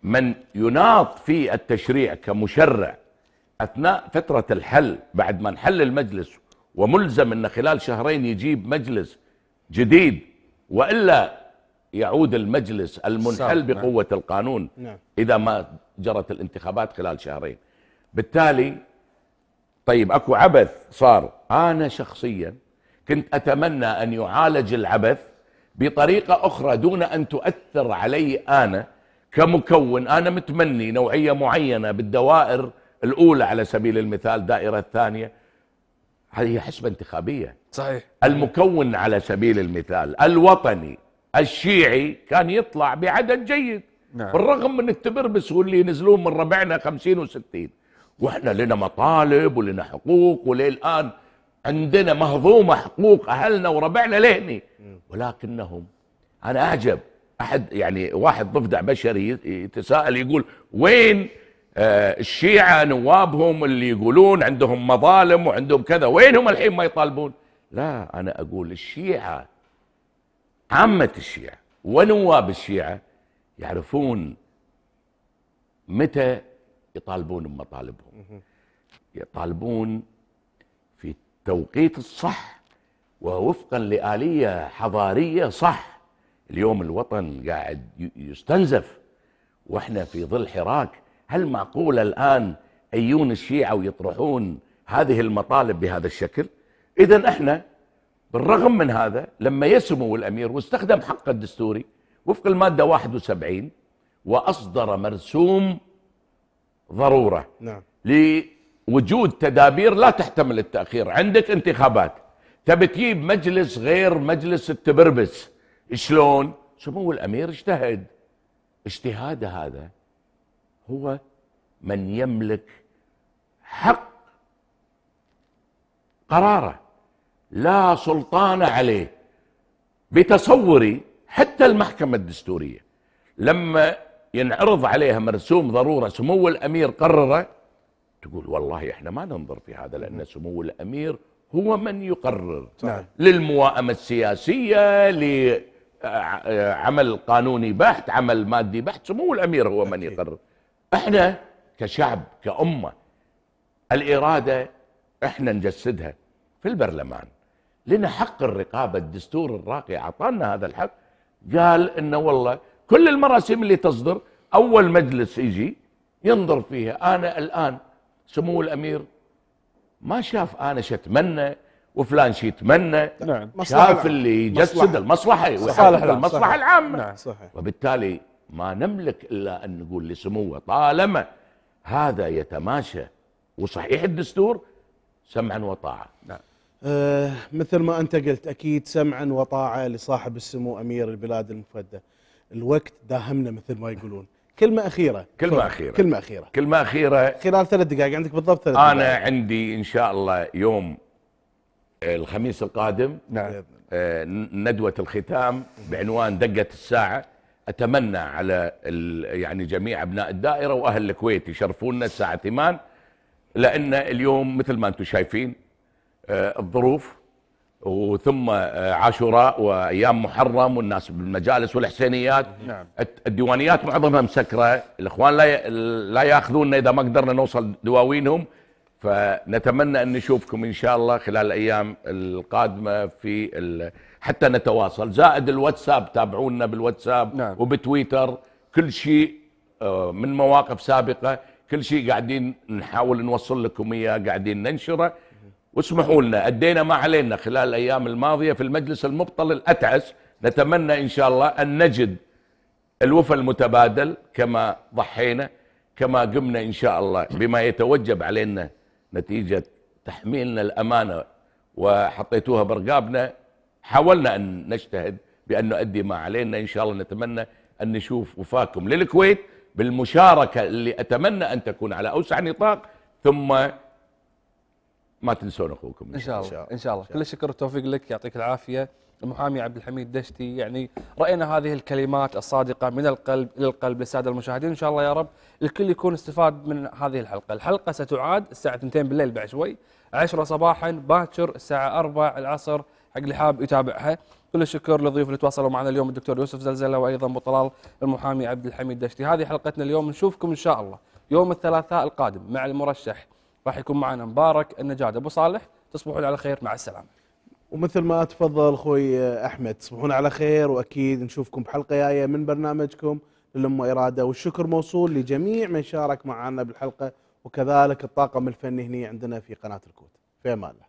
Speaker 4: من يناط في التشريع كمشرع اثناء فتره الحل بعد ما انحل المجلس وملزم انه خلال شهرين يجيب مجلس جديد والا يعود المجلس المنحل نعم. بقوه القانون نعم. اذا ما جرت الانتخابات خلال شهرين بالتالي طيب اكو عبث صار انا شخصيا كنت اتمنى ان يعالج العبث بطريقه اخرى دون ان تؤثر علي انا كمكون انا متمني نوعيه معينه بالدوائر الاولى على سبيل المثال دائره الثانيه هي حسبة انتخابية صحيح المكون على سبيل المثال الوطني الشيعي كان يطلع بعدد جيد نعم. بالرغم من التبربس واللي ينزلون من ربعنا خمسين وستين واحنا لنا مطالب ولنا حقوق وليه الآن عندنا مهضومة حقوق أهلنا وربعنا لهني ولكنهم أنا أعجب أحد يعني واحد ضفدع بشري يتساءل يقول وين آه، الشيعة نوابهم اللي يقولون عندهم مظالم وعندهم كذا وينهم الحين ما يطالبون لا أنا أقول الشيعة عامة الشيعة ونواب الشيعة يعرفون متى يطالبون بمطالبهم يطالبون في التوقيت
Speaker 3: الصح
Speaker 4: ووفقا لآلية حضارية صح اليوم الوطن قاعد يستنزف واحنا في ظل حراك هل معقول الآن أيون الشيعة ويطرحون هذه المطالب بهذا الشكل إذا إحنا بالرغم من هذا لما يسمو الأمير واستخدم حقه الدستوري وفق المادة 71 وأصدر مرسوم ضرورة نعم. لوجود تدابير لا تحتمل التأخير عندك انتخابات تبي تجيب مجلس غير مجلس التبربس شلون سمو الأمير اجتهد اجتهاده هذا هو من يملك حق قراره لا سلطان عليه بتصوري حتى المحكمة الدستورية لما ينعرض عليها مرسوم ضرورة سمو الأمير قرره تقول والله احنا ما ننظر في هذا لأن سمو الأمير هو من يقرر نعم. للمواءمة السياسية لعمل آه، قانوني بحت عمل مادي بحت سمو الأمير هو من يقرر احنا كشعب كأمة الإرادة احنا نجسدها في البرلمان لنا حق الرقابة الدستور الراقي أعطانا هذا الحق قال إنه والله كل المراسيم اللي تصدر أول مجلس يجي ينظر فيها أنا الآن سمو الأمير ما شاف أنا شتمنى وفلان شي يتمنى نعم. شاف اللي يجسد المصلحة ويحقق المصلحة نعم. العامة نعم. صحيح. وبالتالي ما نملك إلا أن نقول لسموه طالما هذا يتماشى وصحيح الدستور سمعا وطاعة نعم.
Speaker 1: آه مثل ما أنت قلت أكيد سمعا وطاعة لصاحب السمو أمير البلاد المفدى الوقت داهمنا مثل ما يقولون كلمة أخيرة كلمة أخيرة كلمة أخيرة
Speaker 4: كلمة أخيرة
Speaker 1: خلال ثلاث دقائق عندك بالضبط ثلاث دقائق. أنا
Speaker 4: عندي إن شاء الله يوم الخميس القادم نعم آه، ندوة الختام بعنوان دقة الساعة اتمنى على يعني جميع ابناء الدائره واهل الكويت يشرفونا الساعه 8 لان اليوم مثل ما انتم شايفين آه، الظروف وثم آه، عاشوراء وايام محرم والناس بالمجالس والحسينيات نعم. الديوانيات معظمها مسكره الاخوان لا لا ياخذوننا اذا ما قدرنا نوصل دواوينهم فنتمنى ان نشوفكم ان شاء الله خلال الايام القادمه في ال... حتى نتواصل زائد الواتساب تابعونا بالواتساب نعم. وبتويتر كل شيء آه، من مواقف سابقه كل شيء قاعدين نحاول نوصل لكم اياه قاعدين ننشره واسمحوا لنا ادينا ما علينا خلال الايام الماضيه في المجلس المبطل الاتعس نتمنى ان شاء الله ان نجد الوفى المتبادل كما ضحينا كما قمنا ان شاء الله بما يتوجب علينا نتيجة تحميلنا الأمانة وحطيتوها برقابنا حاولنا أن نجتهد بأن نؤدي ما علينا إن شاء الله نتمنى أن نشوف وفاكم للكويت بالمشاركة اللي أتمنى أن تكون على أوسع نطاق ثم ما تنسون أخوكم إن شاء الله إن شاء الله, إن شاء
Speaker 2: الله. كل الشكر والتوفيق لك يعطيك العافية المحامي عبد الحميد دشتي يعني راينا هذه الكلمات الصادقه من القلب الى القلب للساده المشاهدين ان شاء الله يا رب الكل يكون استفاد من هذه الحلقه الحلقه ستعاد الساعه 2 بالليل بعد شوي 10 صباحا باكر الساعه 4 العصر حق اللي حاب يتابعها كل الشكر للضيوف اللي تواصلوا معنا اليوم الدكتور يوسف زلزله وايضا ابو طلال المحامي عبد الحميد دشتي هذه حلقتنا اليوم نشوفكم ان شاء الله يوم الثلاثاء القادم مع المرشح راح يكون معنا مبارك النجاد ابو صالح تصبحون على خير مع السلامه
Speaker 1: ومثل ما تفضل اخوي احمد تصبحون على خير واكيد نشوفكم بحلقه جايه من برنامجكم للامه اراده والشكر موصول لجميع من شارك معنا بالحلقه وكذلك الطاقم الفني هنا عندنا في قناه الكوت في امان الله